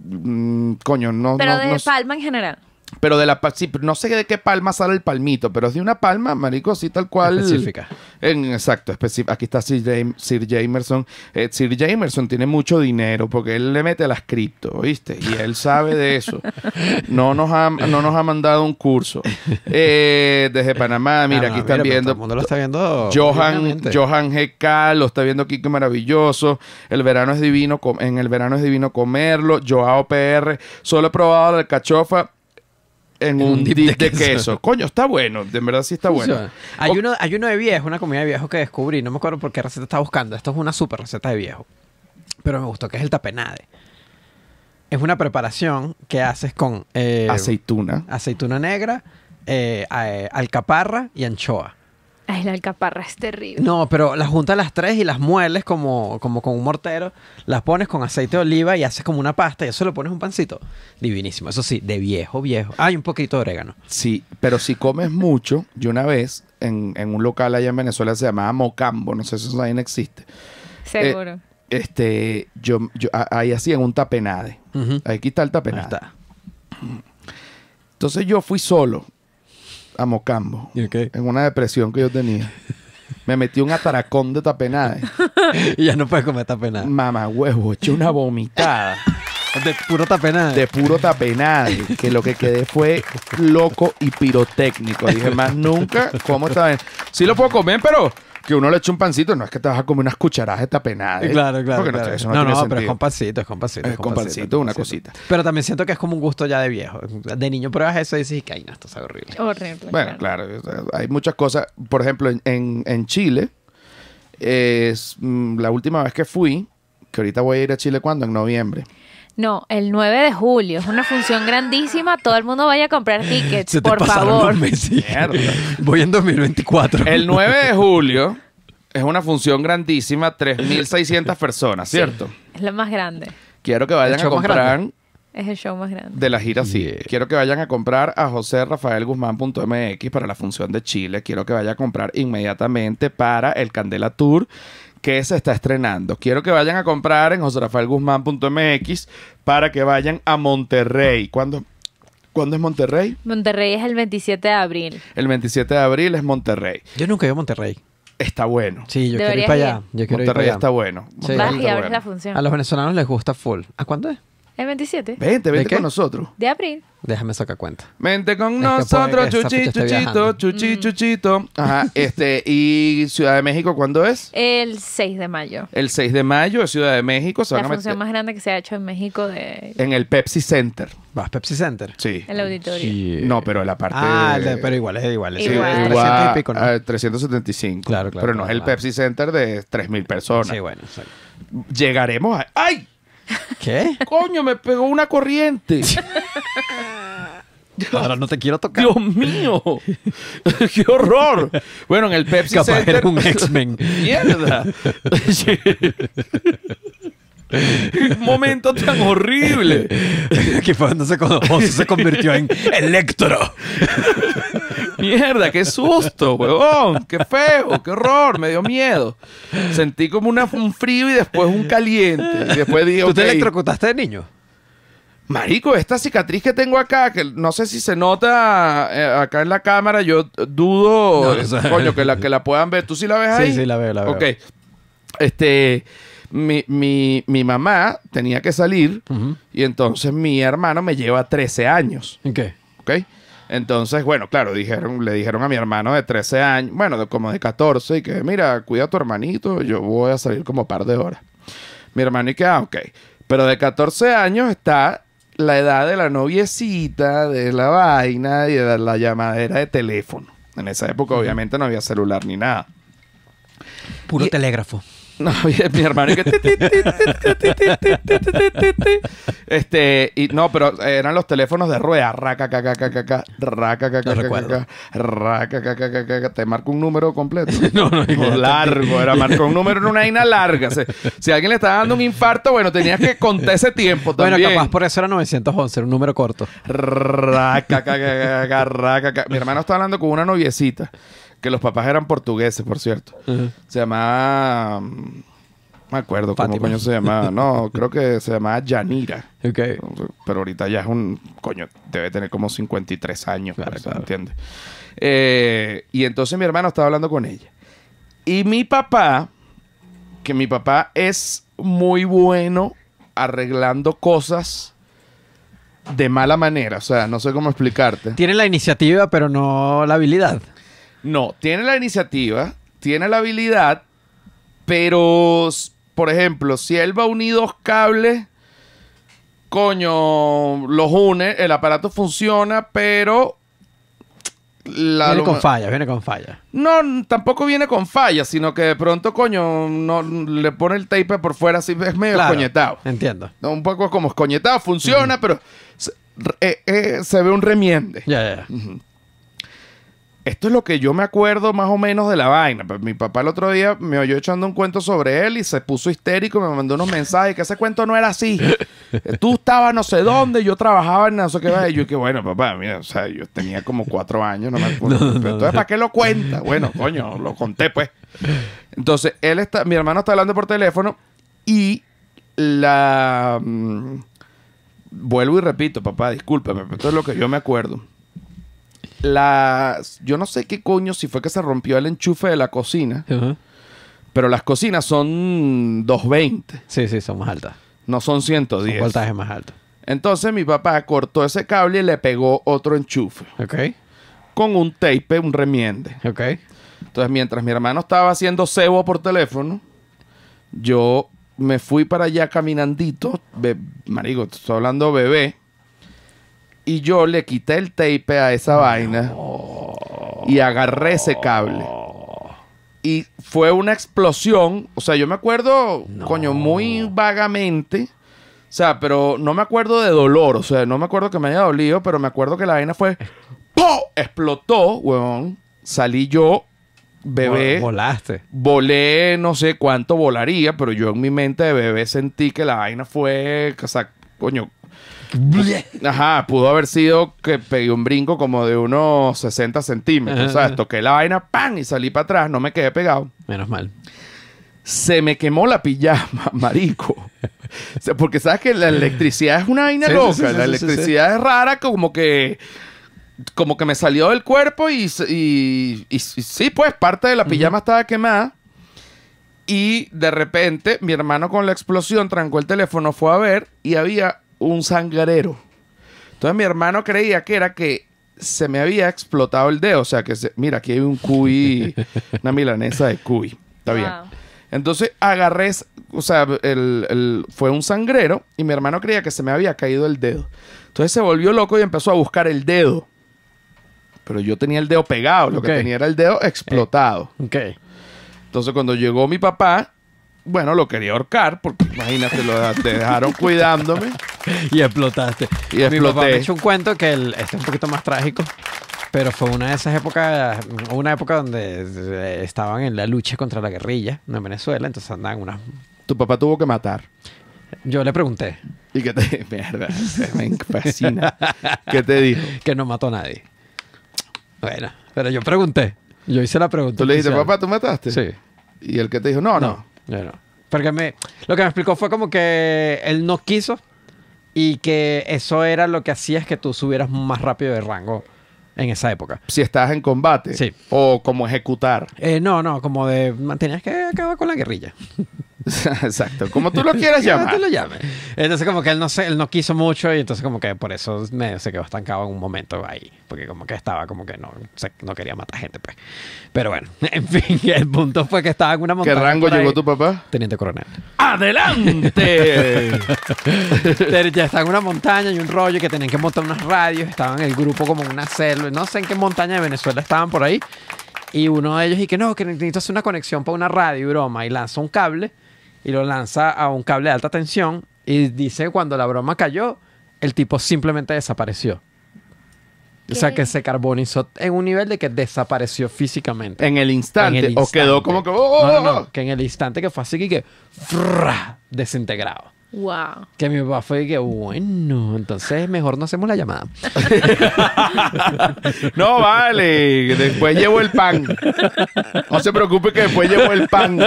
Mm, coño, no. Pero de palma en general. Pero de la sí, no sé de qué palma sale el palmito, pero es de una palma, marico, sí tal cual. Específica. exacto, Aquí está Sir, Sir Jamerson. Eh, Sir Jamerson tiene mucho dinero porque él le mete a las cripto, ¿viste? Y él sabe de eso. no, nos ha, no nos ha mandado un curso. Eh, desde Panamá, mira, ah, aquí están viendo. El mundo lo está viendo. Johan, Johan GK, lo está viendo aquí qué Maravilloso. El verano es divino, en el verano es divino comerlo. Joao PR, solo he probado la cachofa en un, un de, queso. Coño, está bueno. De verdad sí está bueno. Hay, uno, hay uno de viejo, una comida de viejo que descubrí. No me acuerdo por qué receta estaba buscando. Esto es una super receta de viejo. Pero me gustó que es el tapenade. Es una preparación que haces con... Eh, aceituna. Aceituna negra, eh, eh, alcaparra y anchoa. Ay, la alcaparra es terrible. No, pero las juntas las tres y las mueles como, como con un mortero, las pones con aceite de oliva y haces como una pasta y eso lo pones un pancito. Divinísimo. Eso sí, de viejo, viejo. Hay un poquito de orégano. Sí, pero si comes mucho, yo una vez en, un local allá en Venezuela se llamaba Mocambo, no sé si eso también existe. Seguro. Eh, este, yo, ahí un tapenade. Ahí está el tapenade. Entonces yo fui solo a Mocambo. Okay. En una depresión que yo tenía. Me metí un ataracón de tapenade y ya no puedes comer tapenade Mamá huevo, eché una vomitada. De puro tapenade. De puro tapenade. Que lo que quedé fue loco y pirotécnico. Dije, más nunca, ¿cómo está bien? Sí lo puedo comer, pero que uno le eche un pancito, no es que te vas a comer unas cucharadas de tapenade. ¿eh? Claro, claro. Porque no, no, no, no pero es con pancito, es con pancito. Es con, pancito, una cosita. Pero también siento que es como un gusto ya de viejo. De niño pruebas eso y dices, que ay, no, esto es horrible. Horrible. Bueno, claro. hay muchas cosas. Por ejemplo, en, en, Chile, es, mm, la última vez que fui, que ahorita voy a ir a Chile cuando, en noviembre. No, el 9 de julio. Es una función grandísima. Todo el mundo vaya a comprar tickets, por favor. los Voy en 2024. El 9 de julio es una función grandísima, 3.600 personas, ¿cierto? Es la más grande. Quiero que vayan a comprar Es el show más grande. de la gira, sí. Quiero que vayan a comprar a joserrafaelguzmán.mx para la función de Chile. Quiero que vaya a comprar inmediatamente para el Candela Tour que se está estrenando. Quiero que vayan a comprar en joserafaelguzmán.mx para que vayan a Monterrey. ¿Cuándo? ¿Cuándo es Monterrey? Monterrey es el 27 de abril. El 27 de abril es Monterrey. Yo nunca he ido a Monterrey. Está bueno. Sí, yo quiero ir para allá. Monterrey está bueno. Vas y abres la función. A los venezolanos les gusta full. ¿A cuándo es? El 27. Vente, vente con nosotros. De abril. Déjame sacar cuenta. Vente con nosotros, chuchi, chuchito, chuchi, mm. chuchito. Ajá, este, ¿y Ciudad de México cuándo es? El 6 de mayo. El 6 de mayo es Ciudad de México. Se la función más grande que se ha hecho en México de... En el Pepsi Center. ¿Vas Pepsi Center? Sí. El auditorio. No, pero la parte... Ah, pero igual, es igual. Es igual. igual 375. Claro, claro. Pero no es el Pepsi Center de 3.000 personas. Sí, bueno, Llegaremos a... ¡Ay! ¿Qué? Coño, me pegó una corriente. Ahora no te quiero tocar. Dios mío. Qué horror. Bueno, en el Pepsi Capaz Era un X-Men. Mierda. Un momento tan horrible. que fue cuando se, convirtió en Electro. Mierda, qué susto, huevón. Qué feo, qué horror. Me dio miedo. Sentí como un frío y después un caliente. Y después dije, ¿Tú te electrocutaste de niño? Marico, esta cicatriz que tengo acá, que no sé si se nota eh, acá en la cámara, yo dudo, coño, que la, que la puedan ver. ¿Tú sí la ves ahí? Sí, sí, la veo, la veo. Ok. Este, mi, mi, mamá tenía que salir y entonces mi hermano me lleva 13 años. ¿En qué? ¿Ok? Entonces, bueno, claro, dijeron, le dijeron a mi hermano de 13 años, bueno, como de 14, y que, mira, cuida a tu hermanito, yo voy a salir como par de horas. Mi hermano y que, ah, ok. Pero de 14 años está la edad de la noviecita, de la vaina y de la llamadera de teléfono. En esa época, obviamente, no había celular ni nada. Puro telégrafo. No, mi hermano. este, y no, pero eran los teléfonos de rueda. Raca, caca, caca, raca, caca, caca, caca, Te marco un número completo. no, no, largo. Era marco un número en una vaina larga. Si, alguien le estaba dando un infarto, bueno, tenías que contar ese tiempo también. Bueno, capaz por eso era 911, un número corto. Raca, caca, caca, raca, Mi hermano está hablando con una noviecita que los papás eran portugueses, por cierto. Mm, se llamaba... No me acuerdo cómo se llamaba. No, creo que se llamaba Yanira. Ok. Pero ahorita ya es un... Coño, debe tener como 53 años, claro, pues, ¿entiendes? Eh, y entonces mi hermano estaba hablando con ella. Y mi papá, que mi papá es muy bueno arreglando cosas de mala manera. O sea, no sé cómo explicarte. Tiene la iniciativa, pero no la habilidad. No, tiene la iniciativa, tiene la habilidad, pero, por ejemplo, si él va a unir dos cables, coño, los une, el aparato funciona, pero... La viene con falla, viene con falla. No, tampoco viene con falla, sino que de pronto, coño, no, le pone el tape por fuera, así es medio coñetado. Entiendo. Un poco como coñetado, funciona, pero eh, eh, se, ve un remiende. Ya, ya. Esto es lo que yo me acuerdo más o menos de la vaina. Pues, mi papá el otro día me oyó echando un cuento sobre él y se puso histérico, me mandó unos mensajes que ese cuento no era así. Tú estabas no sé dónde, yo trabajaba en no sé qué. Y yo que bueno, papá, mira, o sea, yo tenía como cuatro años, no me acuerdo. Pero Entonces, ¿para qué lo cuenta? Bueno, coño, lo conté pues. Entonces, él está, mi hermano está hablando por teléfono y la... Mm, vuelvo y repito, papá, discúlpame, pero esto es lo que yo me acuerdo las. Yo no sé qué coño, si fue que se rompió el enchufe de la cocina. Pero las cocinas son 220. Sí, sí, son más altas. No son 110. El voltaje más alto. Entonces mi papá cortó ese cable y le pegó otro enchufe. Ok. Con un tape, un remiende. Ok. Entonces, mientras mi hermano estaba haciendo cebo por teléfono, yo me fui para allá caminandito. marico, estoy hablando bebé. Y yo le quité el tape a esa vaina y agarré ese cable. Y fue una explosión. O sea, yo me acuerdo, coño, muy vagamente. O sea, pero no me acuerdo de dolor. O sea, no me acuerdo que me haya dolido, pero me acuerdo que la vaina fue. ¡Po! Explotó, huevón. Salí yo, bebé. Volaste. Volé, no sé cuánto volaría, pero yo en mi mente de bebé sentí que la vaina fue. O sea, coño, Ajá, pudo haber sido que pegué un brinco como de unos 60 centímetros. O sea, toqué la vaina, ¡pam! y salí para atrás, no me quedé pegado. Menos mal. Se me quemó la pijama, marico. porque sabes que la electricidad es una vaina loca. la electricidad es rara, como que como que me salió del cuerpo y, sí, pues parte de la pijama estaba quemada. Y de repente mi hermano con la explosión trancó el teléfono, fue a ver y había un sangrero. Entonces mi hermano creía que era que se me había explotado el dedo. O sea, que mira, aquí hay un cuy, una milanesa de cuy. Está bien. Entonces agarré, o sea, el, fue un sangrero y mi hermano creía que se me había caído el dedo. Entonces se volvió loco y empezó a buscar el dedo. Pero yo tenía el dedo pegado, lo que tenía era el dedo explotado. Entonces cuando llegó mi papá, bueno, lo quería ahorcar, porque imagínate, lo te dejaron cuidándome. y explotaste. Y exploté. Mi papá me hecho un cuento que el, este es un poquito más trágico. Pero fue una de esas épocas, una época donde eh, estaban en la lucha contra la guerrilla en Venezuela, entonces andaban unas... Tu papá tuvo que matar. Yo le pregunté. ¿Y qué te... Mierda, me fascina. ¿Qué te dijo? Que no mató a nadie. Bueno, pero yo pregunté. Yo hice la pregunta. ¿Tú le dijiste, papá, tú mataste? Sí. Y el que te dijo, no. no no. Porque lo que me explicó fue como que él no quiso y que eso era lo que hacía es que tú subieras más rápido de rango en esa época. Si estabas en combate. Sí. O como ejecutar. Eh, no, no, como de... Tenías que acabar con la guerrilla. Exacto, como tú lo quieras llamar. Entonces como que él no, se, él no quiso mucho y entonces como que por eso se quedó estancado en un momento ahí, porque como que estaba como que no, no quería matar gente, pues. Pero bueno, en fin, el punto fue que estaba en una montaña. ¿Qué rango llegó tu papá? Teniente coronel. ¡Adelante! ya estaba en una montaña y un rollo que tenían que montar unas radios, estaban el grupo como en una selva, no sé en qué montaña de Venezuela estaban por ahí. Y uno de ellos y que no, que necesito hacer una conexión para una radio y broma y lanzó un cable y lo lanza a un cable de alta tensión y dice cuando la broma cayó, el tipo simplemente desapareció. O sea, que se carbonizó en un nivel de que desapareció físicamente. En el instante. O quedó como que... Oh, oh, oh, que en el instante que fue así y que... desintegrado. Wow. Que mi papá fue que, bueno, entonces mejor no hacemos la llamada. no, vale, después llevo el pan. No se preocupe que después llevo el pan.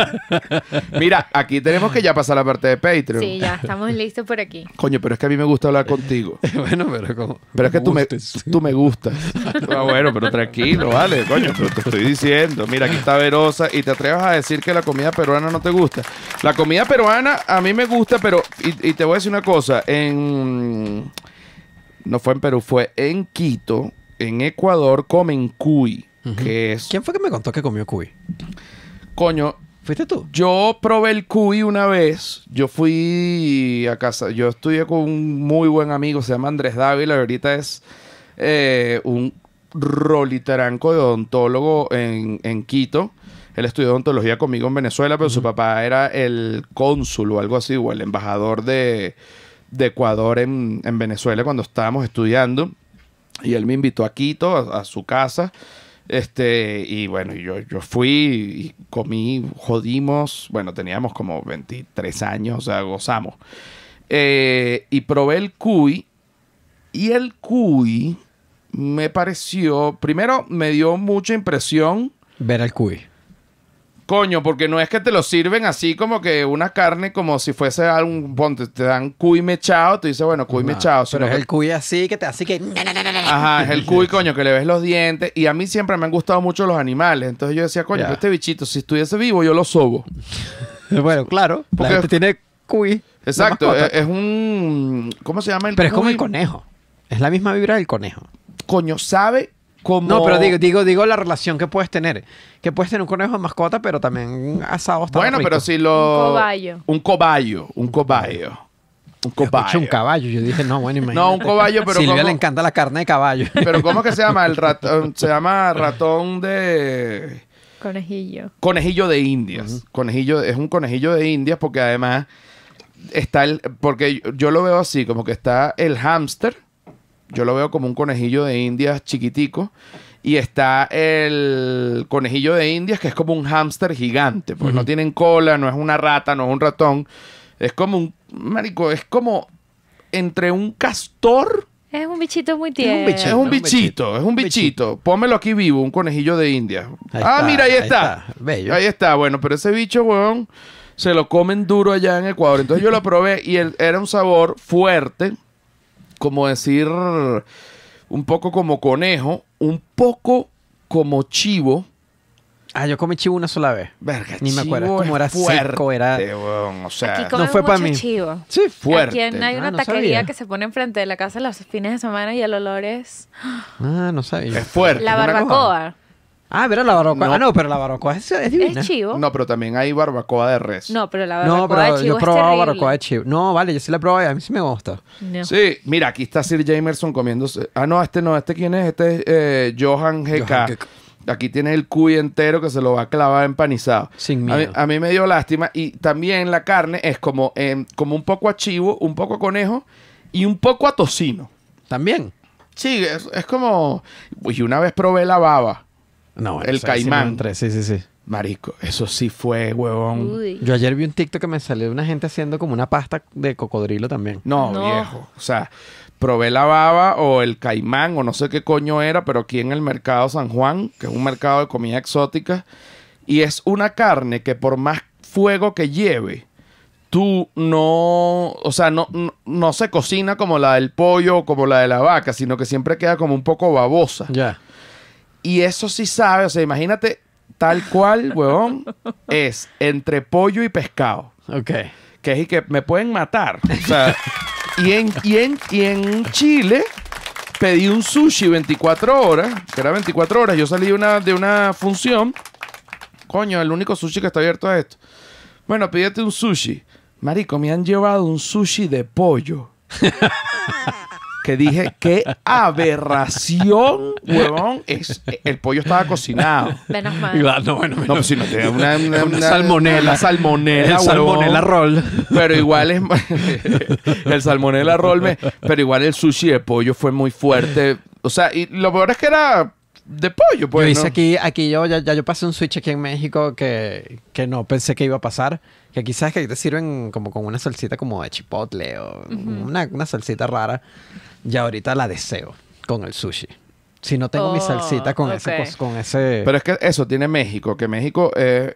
Mira, aquí tenemos que ya pasar la parte de Patreon. Sí, ya estamos listos por aquí. Coño, pero es que a mí me gusta hablar contigo. bueno, pero como... Pero es que tú me, tú me gustas. Ah, bueno, pero tranquilo, vale, coño, pero te estoy diciendo. Mira, aquí está Verosa y te atreves a decir que la comida peruana no te gusta. La comida peruana a mí me gusta, pero y, te voy a decir una cosa, en no fue en Perú, fue en Quito, en Ecuador comen cuy, que ¿Quién fue que me contó que comió cuy? Coño, ¿Fuiste tú? Yo probé el cuy una vez. Yo fui a casa. Yo estudié con un muy buen amigo, se llama Andrés Dávila. Ahorita es eh, un roliteranco de odontólogo en Quito. Él estudió odontología conmigo en Venezuela, pero su papá era el cónsul o algo así, o el embajador de, Ecuador en, Venezuela cuando estábamos estudiando. Y él me invitó a Quito, a, su casa. Este, y bueno, yo, fui y comí, jodimos. Bueno, teníamos como 23 años, o sea, gozamos. Eh, y probé el cuy. Y el cuy me pareció. Primero, me dio mucha impresión. Ver al cuy. Coño, porque no es que te lo sirven así como que una carne como si fuese algún ponte, te dan cuy mechado, tú dices, bueno, cuy mechado. Pero es el cuy así que te así que. Ajá, es el cuy, coño, que le ves los dientes. Y a mí siempre me han gustado mucho los animales. Entonces yo decía, coño, este bichito, si estuviese vivo, yo lo sobo. bueno, claro. Porque la tiene cuy. Exacto, es, un. ¿Cómo se llama el Pero es como el conejo. Es la misma vibra del conejo. Coño, sabe no, pero digo, digo, digo la relación que puedes tener. Que puedes tener un conejo de mascota, pero también asado está Bueno, pero si lo... Un cobayo. Un cobayo, un cobayo. Un cobayo. un caballo. Yo dije, no, bueno, imagínate. No, un cobayo, pero Silvia mí le encanta la carne de caballo. Pero ¿cómo que se llama? El ratón... Se llama ratón de... Conejillo. Conejillo de indias. Conejillo... Es un conejillo de indias porque además está el... Porque yo lo veo así, como que está el hámster yo lo veo como un conejillo de indias chiquitico. Y está el conejillo de indias, que es como un hámster gigante. Pues no tienen cola, no es una rata, no es un ratón. Es como un. Marico, es como entre un castor. Es un bichito muy tierno. Es, un bichito, es un bichito. Pónmelo aquí vivo, un conejillo de indias. ah, mira, ahí, está. Ahí está, bueno, pero ese bicho, weón, se lo comen duro allá en Ecuador. Entonces yo lo probé y era un sabor fuerte como decir, un poco como conejo, un poco como chivo. Ah, yo comí chivo una sola vez. Verga, Ni me acuerdo cómo era fuerte, seco, era. no fue para mí. Chivo. Sí, fuerte. Aquí hay ah, una taquería que se pone enfrente de la casa los fines de semana y el olor es. Ah, no sabía. Es fuerte. La barbacoa. Ah, pero la barbacoa. Ah, no, pero la barbacoa es, es divina. chivo. No, pero también hay barbacoa de res. No, pero la barbacoa no, pero chivo yo he probado barbacoa de chivo. No, vale, yo sí la he probado y a mí sí me gusta. Sí, mira, aquí está Sir Jamerson comiéndose. Ah, no, este no, este quién es, este es eh, Johan GK. Aquí tiene el cuy entero que se lo va a clavar empanizado. Sin miedo. A mí, me dio lástima. Y también la carne es como, em, como un poco a chivo, un poco a conejo y un poco a tocino. También. Sí, es, es como. Y una vez probé la baba no, el caimán. Sí, sí, sí, Marico, eso sí fue, huevón. Yo ayer vi un TikTok que me salió una gente haciendo como una pasta de cocodrilo también. No, viejo. O sea, probé la baba o el caimán o no sé qué coño era, pero aquí en el mercado San Juan, que es un mercado de comida exótica, y es una carne que por más fuego que lleve, tú no, o sea, no, no, se cocina como la del pollo o como la de la vaca, sino que siempre queda como un poco babosa. Ya. Y eso sí sabe, o sea, imagínate tal cual, huevón, es entre pollo y pescado. Ok. Que es y que me pueden matar. O sea, y, en, Chile pedí un sushi 24 horas, que era 24 horas. Yo salí de una, de una función. Coño, el único sushi que está abierto a esto. Bueno, pídete un sushi. Marico, me han llevado un sushi de pollo. que dije, qué aberración, huevón, el pollo estaba cocinado. Menos mal. no, bueno, no, pues, si no una, una, salmonela. salmonela, salmonela roll. Pero igual es... el salmonela roll, me, pero igual el sushi de pollo fue muy fuerte. O sea, y lo peor es que era de pollo, pues. Yo aquí, aquí yo, ya, yo pasé un switch aquí en México que, no pensé que iba a pasar. Que quizás que te sirven como con una salsita como de chipotle o una, una salsita rara. Y ahorita la deseo con el sushi. Si no tengo mi salsita con, oh, ese, pues, con ese... Pero es que eso tiene México, que México eh,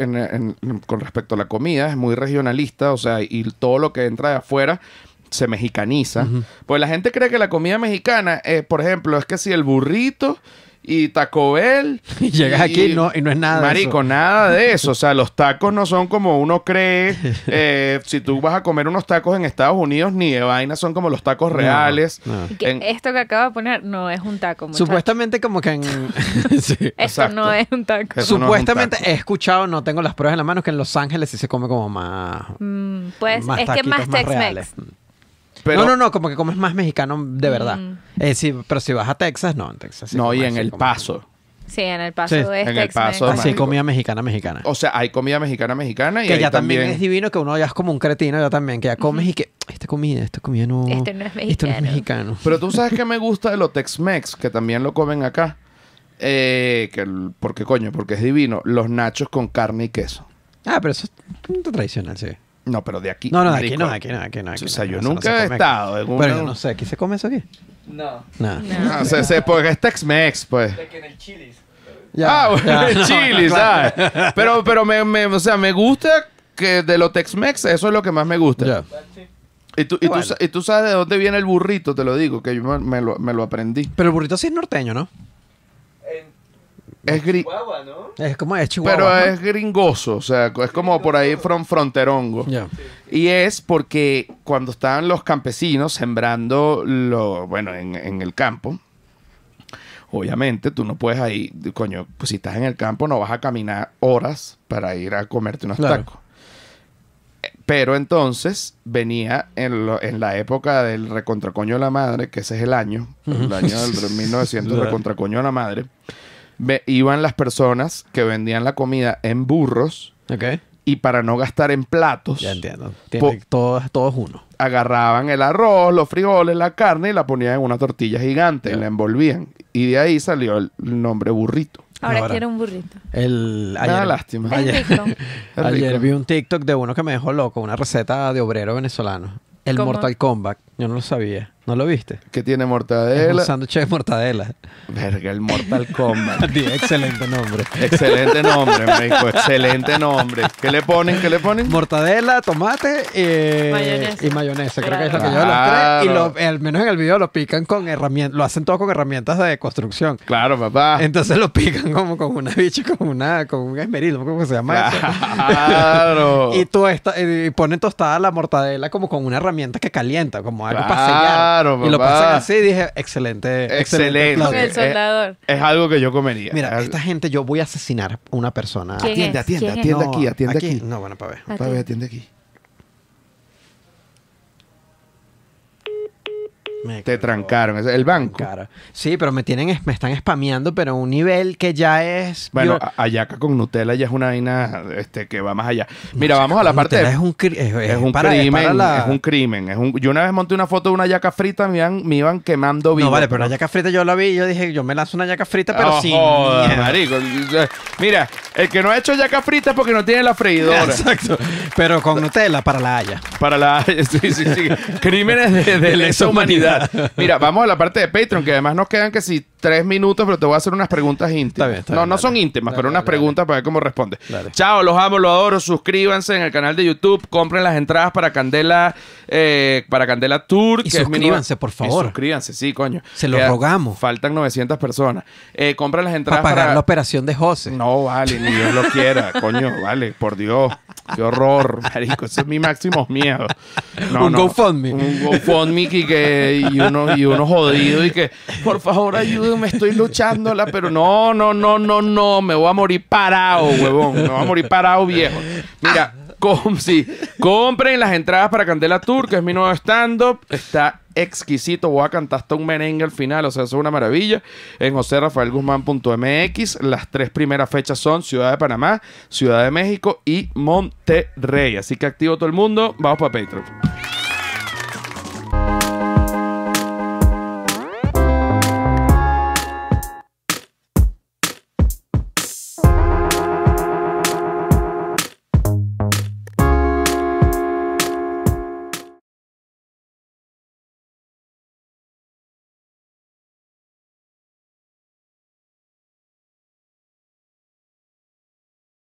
con respecto a la comida es muy regionalista, o sea, y todo lo que entra de afuera se mexicaniza. Pues la gente cree que la comida mexicana, eh, por ejemplo, es que si el burrito y Taco Bell. Y llegas aquí y no, y no es nada Marico, de eso. nada de eso. O sea, los tacos no son como uno cree. Eh, si tú vas a comer unos tacos en Estados Unidos, ni de vaina son como los tacos reales. Esto que acaba de poner no es un taco. Supuestamente como que en... Esto no es un taco. Supuestamente he escuchado, no tengo las pruebas en la mano, que en Los Ángeles sí se come como más... Mm, pues es que más Tex-Mex no, no, no, como que comes más mexicano de verdad. Eh, pero si vas a Texas, no, en Texas. no, y en El Paso. Sí, en el paso de en el paso Así comida mexicana mexicana. O sea, hay comida mexicana mexicana y que ya también... es divino que uno ya es como un cretino ya también que ya comes y que esta comida, esta comida no este no es mexicano. Esto no es mexicano. Pero tú sabes que me gusta de los Tex-Mex que también lo comen acá. Eh, que coño? Porque es divino, los nachos con carne y queso. Ah, pero eso es punto tradicional, sí. No, pero de aquí. No, no, de aquí no, de aquí no, aquí no. o sea, yo nunca he estado Pero no sé, ¿aquí se come eso aquí? No. No. No, ah, o sea, porque es Tex-Mex, pues. De que en el Chili's. ah, bueno, en el ¿sabes? Pero, pero me, me- o sea, me gusta que de los Tex-Mex, eso es lo que más me gusta. Ya. Y, tú, y, tú, y tú sabes de dónde viene el burrito, te lo digo, que yo me lo, me lo aprendí. Pero el burrito sí es norteño, ¿no? Es Chihuahua, ¿no? Es como es Chihuahua. Pero es gringoso, o sea, es como por ahí fronterongo. Y es porque cuando estaban los campesinos sembrando, lo, bueno, en, el campo, Obviamente, tú no puedes ahí, coño, pues si estás en el campo no vas a caminar horas para ir a comerte unos tacos. Pero entonces venía en, en la época del recontracoño de la madre, que ese es el año, el año del 1900, recontracoño de la madre iban las personas que vendían la comida en burros. Y para no gastar en platos. Ya entiendo. uno. Agarraban el arroz, los frijoles, la carne y la ponían en una tortilla gigante. la envolvían. Y de ahí salió el nombre burrito. Ahora, quiero un burrito. El, lástima. Ayer, vi un TikTok de uno que me dejó loco, una receta de obrero venezolano. El Mortal Kombat. Yo no lo sabía. ¿No lo viste? ¿Qué tiene mortadela. Es un sándwich de mortadela. Verga, el Mortal Kombat. excelente nombre. Excelente nombre, México. Excelente nombre. ¿Qué le ponen? ¿Qué le ponen? Mortadela, tomate Y eh, mayonesa. y mayonesa. Creo que es lo que yo de los tres. Y al menos en el video lo pican con herramientas. Lo hacen todo con herramientas de construcción. Claro, papá. Entonces lo pican como con una bicha, con una, con un esmeril, ¿cómo se llama eso? y, tú y ponen tostada la mortadela como con una herramienta que calienta, como algo para sellar. Claro, Y lo pasé así y dije, excelente. Excelente. soldador. Eh, es, algo que yo comería. Mira, esta gente, yo voy a asesinar a una persona. Atiende, atiende, atiende, aquí, atiende aquí. aquí. No, bueno, para ver. Para ver, atiende aquí. te trancaron. el banco. Sí, pero me tienen, me están spameando, pero un nivel que ya es. Bueno, ayaca con Nutella ya es una vaina este, que va más allá. Mira, vamos a la parte. Es, un un crimen, es, un crimen. Yo una vez monté una foto de una yaca frita, me iban, me iban quemando vivo. No, vale, pero la yaca frita yo la vi y yo dije, yo me lanzo una yaca frita, pero oh, sí marico. Mira, el que no ha hecho yaca frita es porque no tiene la freidora. Exacto. Pero con Nutella para la haya. Para la haya, sí, sí, sí. Crímenes de lesa humanidad. Mira, vamos a la parte de Patreon, que además nos quedan que si tres minutos, pero te voy a hacer unas preguntas íntimas. no, no son íntimas, pero unas preguntas para ver cómo responde. Chao, los amo, los adoro. Suscríbanse en el canal de YouTube. Compren las entradas para Candela, eh, para Candela Tour. suscríbanse, por favor. suscríbanse, sí, coño. Se lo eh, rogamos. Faltan 900 personas. Eh, compren las entradas para pagar la operación de José. No, vale, ni Dios lo quiera, coño, vale, por Dios. Qué horror, marico. Ese es mi máximo miedo. un GoFundMe. Un GoFundMe que, y uno, y jodido y que, por favor, ayúdenme, estoy luchándola, pero no, no, no, no, no, me voy a morir parado, huevón, me voy a morir parado, viejo. Mira, compren las entradas para Candela Tour, que es mi nuevo stand-up, está exquisito, voy a cantar hasta un merengue al final, o sea, eso es una maravilla, en joserrafaelguzmán.mx, las tres primeras fechas son Ciudad de Panamá, Ciudad de México y Monterrey, así que activo todo el mundo, vamos para Patreon.